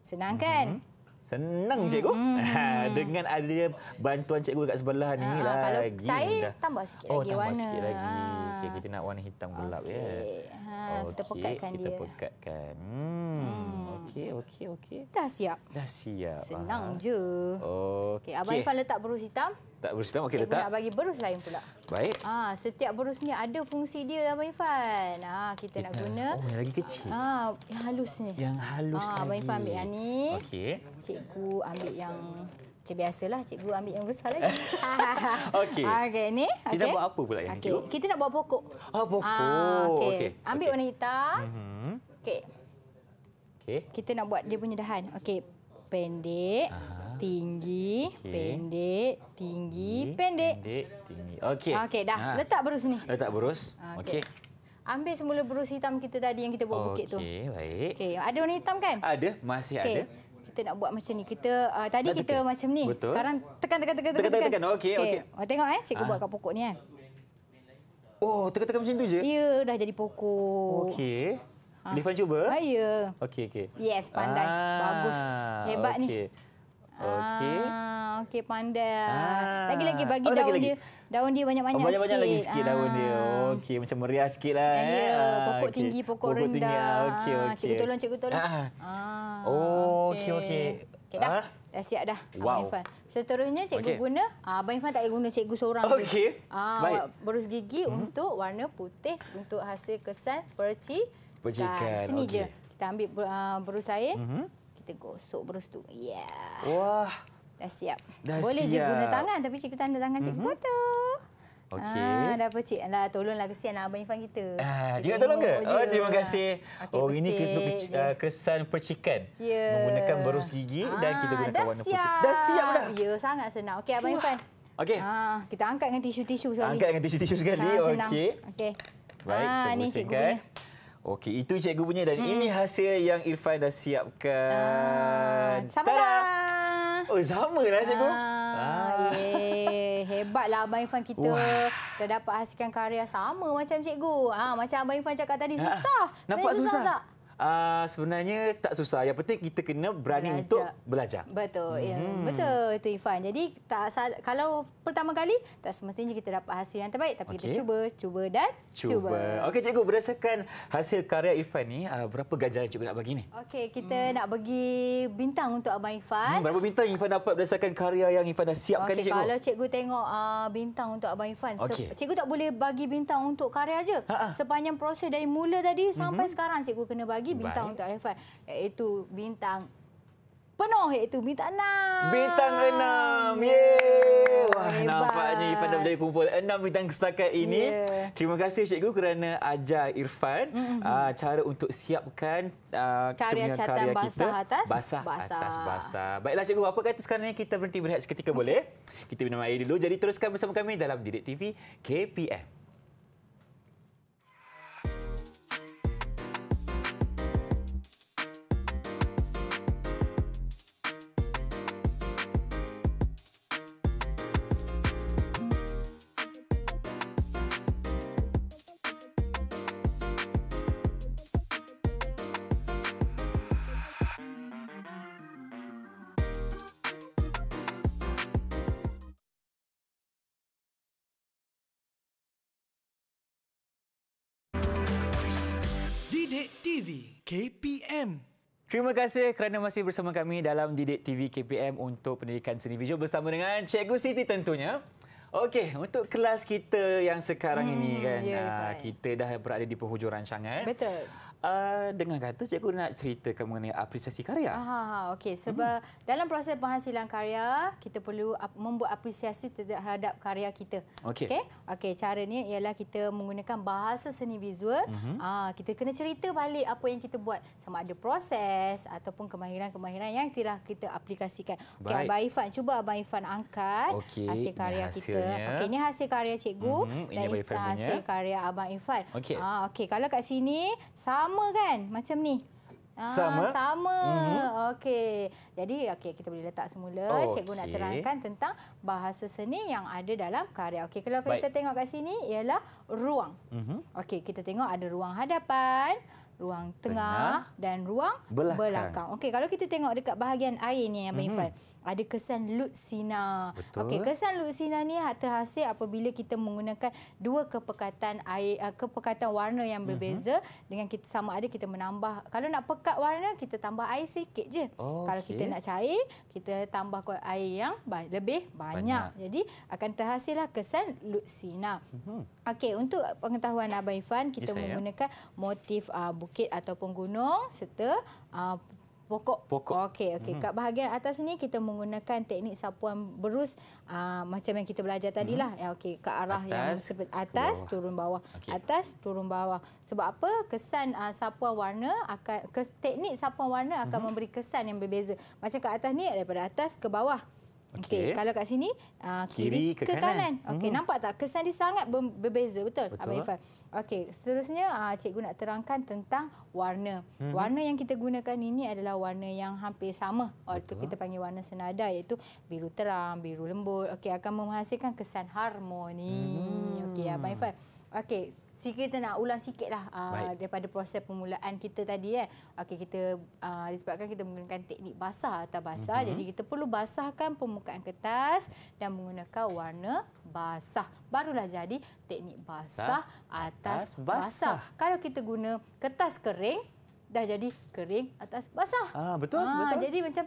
Senang kan? Mm-hmm. Senang hmm, cikgu. Hmm, hmm. Dengan ada bantuan cikgu kat sebelah ni uh, lagi. Kalau cair, tambah sikit oh, lagi tambah warna. sikit lagi. Ha. Okey, kita nak warna hitam gelap okay. ya. Ha, kita okay, pekatkan kita dia. Kita pekatkan. Hmm, hmm. Okey, okey, okey. Dah siap. Dah siap. Senang Aha. je. Okey, Abang okay. Ifan letak berus hitam. Tak berus hitam, okey letak. Kita nak bagi berus lain pula. Baik. Ha, setiap berus ni ada fungsi dia, Abang Ifan. Ha, kita, kita nak guna. Oh, yang lagi kecil. Ha, yang halus ni. Yang halus ha, Abang lagi. Abang Ifan ambil yang ni. Okey. Cikgu ambil yang macam biasalah cikgu ambil yang besar lagi. okey. Okey ni. Okay. Kita nak buat apa pula yang okay. ni Kita nak buat pokok. Ah pokok. Ah, okey. Okay. Ambil okay. warna hitam. Mhm. Okey. Okey. Kita nak buat dia punya dahan. Okey. Pendek. Aha. Tinggi, okay. pendek, tinggi, pendek. Pendek, tinggi. Okey. Okey, dah. Ha. Letak berus ni. Letak berus. Okey. Okay. Ambil semula berus hitam kita tadi yang kita buat okay, bukit tu. Okey, baik. Okey, ada warna hitam kan? Ada, masih okay. ada kita nak buat macam ni. Kita uh, tadi kita tekan. macam ni. Betul. Sekarang tekan tekan tekan tekan. Tekan tekan. Okey okey. Okay. Oh, ah, tengok eh cikgu ha. buat kat pokok ni eh. Oh, tekan tekan macam tu je? Ya, dah jadi pokok. Okey. Ha. Lifan cuba? Ha, ya. Okey okey. Yes, pandai. Ha. Bagus. Hebat okay. ni. Okey. Okey. Ah, okey pandai. Ha. Lagi-lagi bagi oh, daun lagi, dia. Daun dia banyak-banyak sikit. Oh, banyak-banyak lagi sikit ha. daun dia. Ah. Okey, macam meriah sikit lah. Ya, yeah, eh. pokok okay. tinggi, pokok, pokok rendah. Tinggi, ah, okay, ah, okay. Cikgu tolong, cikgu tolong. Ah. Ah. Oh, okey, okey. Okey, dah. Ah. Dah siap dah. Wow. Seterusnya cikgu okay. guna. Ah, Abang Irfan tak payah guna cikgu seorang. Okey. Ah, Baik. Berus gigi hmm untuk warna putih untuk hasil kesan perci. Percikan. Sini okay. je. Kita ambil berus lain. Mm-hmm. Kita gosok berus tu. Yeah. Wah. Dah siap. Dah Boleh siap. je guna tangan tapi cikgu tanda tangan cikgu mm-hmm. kotor. Okey. Ah, dah apa cik? Lah tolonglah kesianlah abang Irfan kita. Ah, dia tolong ke? Oh, terima kasih. Okay, oh, ini kita uh, ah, kesan percikan. Yeah. Menggunakan berus gigi ah, dan kita gunakan ah, warna siap. putih. Dah siap dah. siap. Ya, sangat senang. Okey, abang Irfan. Okey. Ah, kita angkat dengan tisu-tisu sekali. Angkat dengan tisu-tisu sekali. Ah, Okey. Okey. Baik, ah, ni cikgu punya. Okey, itu cikgu punya dan hmm. ini hasil yang Irfan dah siapkan. Uh, sama lah. Oh, sama lah cikgu. Uh, ah. ah. Yeay, hebatlah Abang Irfan kita. Wah. Dah dapat hasilkan karya sama macam cikgu. Ah, macam Abang Irfan cakap tadi, ha? susah. Nampak susah, susah tak? Uh, sebenarnya tak susah. Yang penting kita kena berani belajar. untuk belajar. Betul. Mm -hmm. ya. Betul itu Ifan. Jadi tak kalau pertama kali tak semestinya kita dapat hasil yang terbaik tapi okay. kita cuba, cuba dan cuba. cuba. Okey cikgu, berdasarkan hasil karya Ifan ni, uh, berapa ganjaran cikgu nak bagi ni? Okey, kita mm. nak bagi bintang untuk abang Ifan. Hmm, berapa bintang Ifan dapat berdasarkan karya yang Ifan dah siapkan okay, ni cikgu? kalau cikgu tengok uh, bintang untuk abang Ifan, okay. cikgu tak boleh bagi bintang untuk karya aje. Ha, ha. Sepanjang proses dari mula tadi sampai mm -hmm. sekarang cikgu kena bagi lagi bintang Baik. untuk Arifan iaitu bintang penuh iaitu bintang enam. Bintang enam. Ya, Yeay. Yeah. Wah, Hebat. nampaknya Irfan dah berjaya kumpul enam bintang setakat ini. Yeah. Terima kasih cikgu kerana ajar Irfan mm-hmm. uh, cara untuk siapkan uh, karya kita. Basah atas. Basah atas. Basah. Baiklah cikgu, apa kata sekarang ni kita berhenti berehat seketika okay. boleh? Kita minum air dulu. Jadi teruskan bersama kami dalam Didik TV KPM. KPM. Terima kasih kerana masih bersama kami dalam Didik TV KPM untuk pendidikan seni visual bersama dengan Cikgu Siti tentunya. Okey, untuk kelas kita yang sekarang hmm, ini kan, yeah, ya, kita dah berada di penghujung rancangan. Betul. Uh, dengan kata cikgu nak ceritakan mengenai apresiasi karya. Ha okey sebab hmm. dalam proses penghasilan karya kita perlu membuat apresiasi terhadap karya kita. Okay, Okey okay, cara ni ialah kita menggunakan bahasa seni visual. Hmm. Ha, kita kena cerita balik apa yang kita buat sama ada proses ataupun kemahiran-kemahiran yang telah kita aplikasikan. Okey Abang Ifan cuba Abang Ifan angkat okay, hasil karya kita. Okay, ini hasil karya cikgu hmm, dan hasil karya Abang Ifan. Okey ha, ah, okay, kalau kat sini sama sama kan macam ni. Sama. Ah, sama. Mm-hmm. Okey. Jadi okey kita boleh letak semula. Okay. Cikgu nak terangkan tentang bahasa seni yang ada dalam karya. Okey, kalau kita tengok kat sini ialah ruang. Mm-hmm. Okey, kita tengok ada ruang hadapan, ruang tengah, tengah dan ruang belakang. belakang. Okey, kalau kita tengok dekat bahagian air ni, Abang mhm. Irfan, mm-hmm. ada kesan lutsina. Okey, kesan lutsina ni terhasil apabila kita menggunakan dua kepekatan air, eh, kepekatan warna yang mhm. berbeza mm-hmm. dengan kita sama ada kita menambah. Kalau nak pekat warna, kita tambah air sikit je. Okay. Kalau kita nak cair, kita tambah air yang lebih banyak. banyak. Jadi, akan terhasillah kesan lutsina. Mm-hmm. Okey, untuk pengetahuan Abang Ifan, kita yes, menggunakan saya. motif uh, bukit ataupun gunung serta uh, pokok. pokok. Okey, okey. Mm -hmm. Kat bahagian atas ni kita menggunakan teknik sapuan berus uh, macam yang kita belajar tadi mhm. lah. -hmm. Okey, ke arah atas, yang seperti atas, bawah. turun bawah. Okay. Atas, turun bawah. Sebab apa? Kesan uh, sapuan warna akan ke, teknik sapuan warna akan -hmm. memberi kesan yang berbeza. Macam kat atas ni daripada atas ke bawah. Okey, okay. kalau kat sini uh, kiri, kiri ke, ke kanan. kanan. Okey, mm-hmm. nampak tak kesan dia sangat berbeza, betul? betul. Abang Ifan. Okey, seterusnya uh, cikgu nak terangkan tentang warna. Mm-hmm. Warna yang kita gunakan ini adalah warna yang hampir sama. Oh, itu kita panggil warna senada iaitu biru terang, biru lembut. Okey, akan menghasilkan kesan harmoni. Mm-hmm. Okey, Abang Ifan. Okey, si kita nak ulang sikit lah uh, daripada proses pemulaan kita tadi. Eh. Okey, kita uh, disebabkan kita menggunakan teknik basah atau basah. Mm -hmm. Jadi kita perlu basahkan permukaan kertas dan menggunakan warna basah. Barulah jadi teknik basah atas, atas basah. basah. Kalau kita guna kertas kering, dah jadi kering atas basah. Ah Betul, ah, betul. Jadi macam...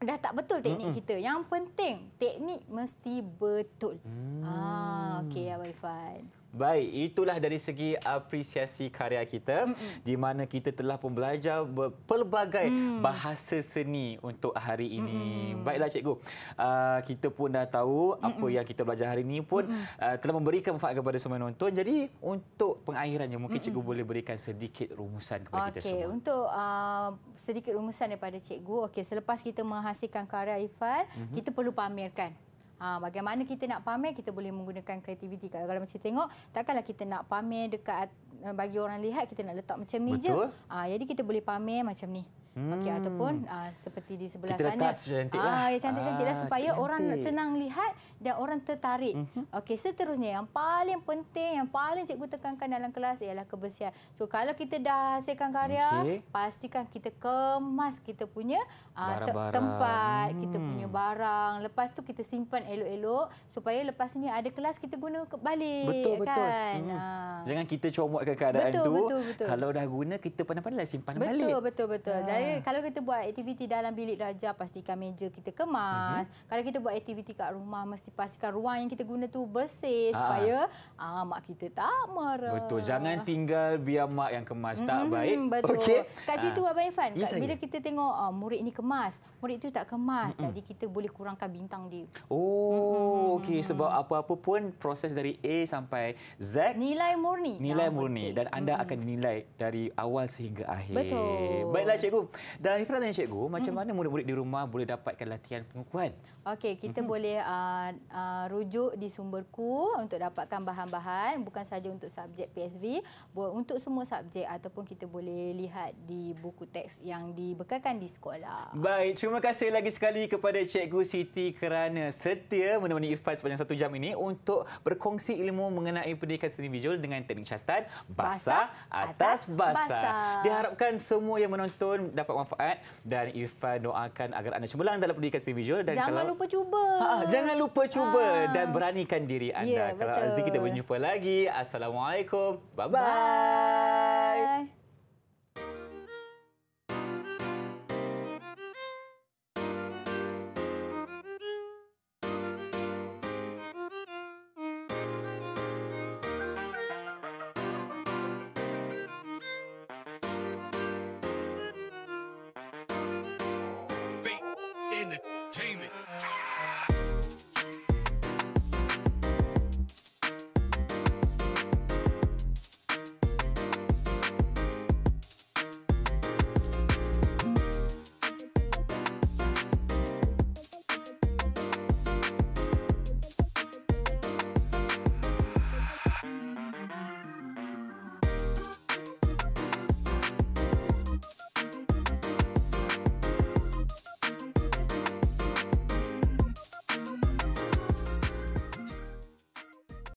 Dah tak betul teknik mm -mm. kita. Yang penting, teknik mesti betul. Mm. Ah, Okey, Abang Ifan. Baik, itulah dari segi apresiasi karya kita mm -mm. di mana kita telah pun belajar pelbagai mm. bahasa seni untuk hari ini. Mm -mm. Baiklah cikgu. Uh, kita pun dah tahu mm -mm. apa yang kita belajar hari ini pun mm -mm. Uh, telah memberikan manfaat kepada semua penonton. Jadi untuk pengakhirannya mungkin mm -mm. cikgu boleh berikan sedikit rumusan kepada okay. kita semua. Okey, untuk uh, sedikit rumusan daripada cikgu. Okey, selepas kita menghasilkan karya Ifal, mm -hmm. kita perlu pamerkan Ha, bagaimana kita nak pamer, kita boleh menggunakan kreativiti. Kalau, kalau macam tengok, takkanlah kita nak pamer dekat bagi orang lihat, kita nak letak macam ni Betul. je. Ha, jadi kita boleh pamer macam ni. Hmm. Okey ataupun uh, seperti di sebelah kita sana. Kita cantik lah. Ah, ya cantik cantiklah lah ah, supaya cantik. orang senang lihat dan orang tertarik. Mm -hmm. Okey, seterusnya yang paling penting, yang paling cikgu tekankan dalam kelas ialah kebersihan. So, kalau kita dah hasilkan karya, okay. pastikan kita kemas kita punya uh, tempat, hmm. kita punya barang. Lepas tu kita simpan elok-elok supaya lepas ni ada kelas kita guna balik. Betul, ya kan? betul. Hmm. Ha. Jangan kita comotkan keadaan betul, tu. Betul, betul, Kalau dah guna, kita pandai-pandai simpan betul, balik. Betul, betul, betul. Ha. Jadi Ah. kalau kita buat aktiviti dalam bilik darjah pastikan meja kita kemas. -hmm. Kalau kita buat aktiviti kat rumah mesti pastikan ruang yang kita guna tu bersih ha. supaya ah, mak kita tak marah. Betul. Jangan tinggal biar mak yang kemas tak mhm, baik. Betul. Okay. Kat ah. situ ha. Abang Irfan, yes, ya, bila kita tengok ah, murid ni kemas, murid tu tak kemas. -hmm. Jadi kita boleh kurangkan bintang dia. Oh, -hmm. okey. Sebab apa-apa pun proses dari A sampai Z. Nilai murni. Nilai murni. Dan anda -hmm. akan nilai dari awal sehingga akhir. Betul. Baiklah Cikgu. Dan Ifrah dan Cikgu, hmm. macam mana murid-murid di rumah boleh dapatkan latihan pengukuhan? Okey, kita mhm. boleh uh, uh, rujuk di sumberku untuk dapatkan bahan-bahan bukan saja untuk subjek PSV, buat untuk semua subjek ataupun kita boleh lihat di buku teks yang dibekalkan di sekolah. Baik, terima kasih lagi sekali kepada Cikgu Siti kerana setia menemani Irfan sepanjang satu jam ini untuk berkongsi ilmu mengenai pendidikan seni visual dengan teknik catat basah, atas, atas basah. Diharapkan semua yang menonton dapat manfaat dan Irfan doakan agar anda cemerlang dalam pendidikan seni visual dan jangan kalau, lupa cuba. Ha, ha jangan lupa cuba ha. dan beranikan diri ya, anda. Yeah, kalau nanti kita berjumpa lagi. Assalamualaikum. Bye-bye. bye.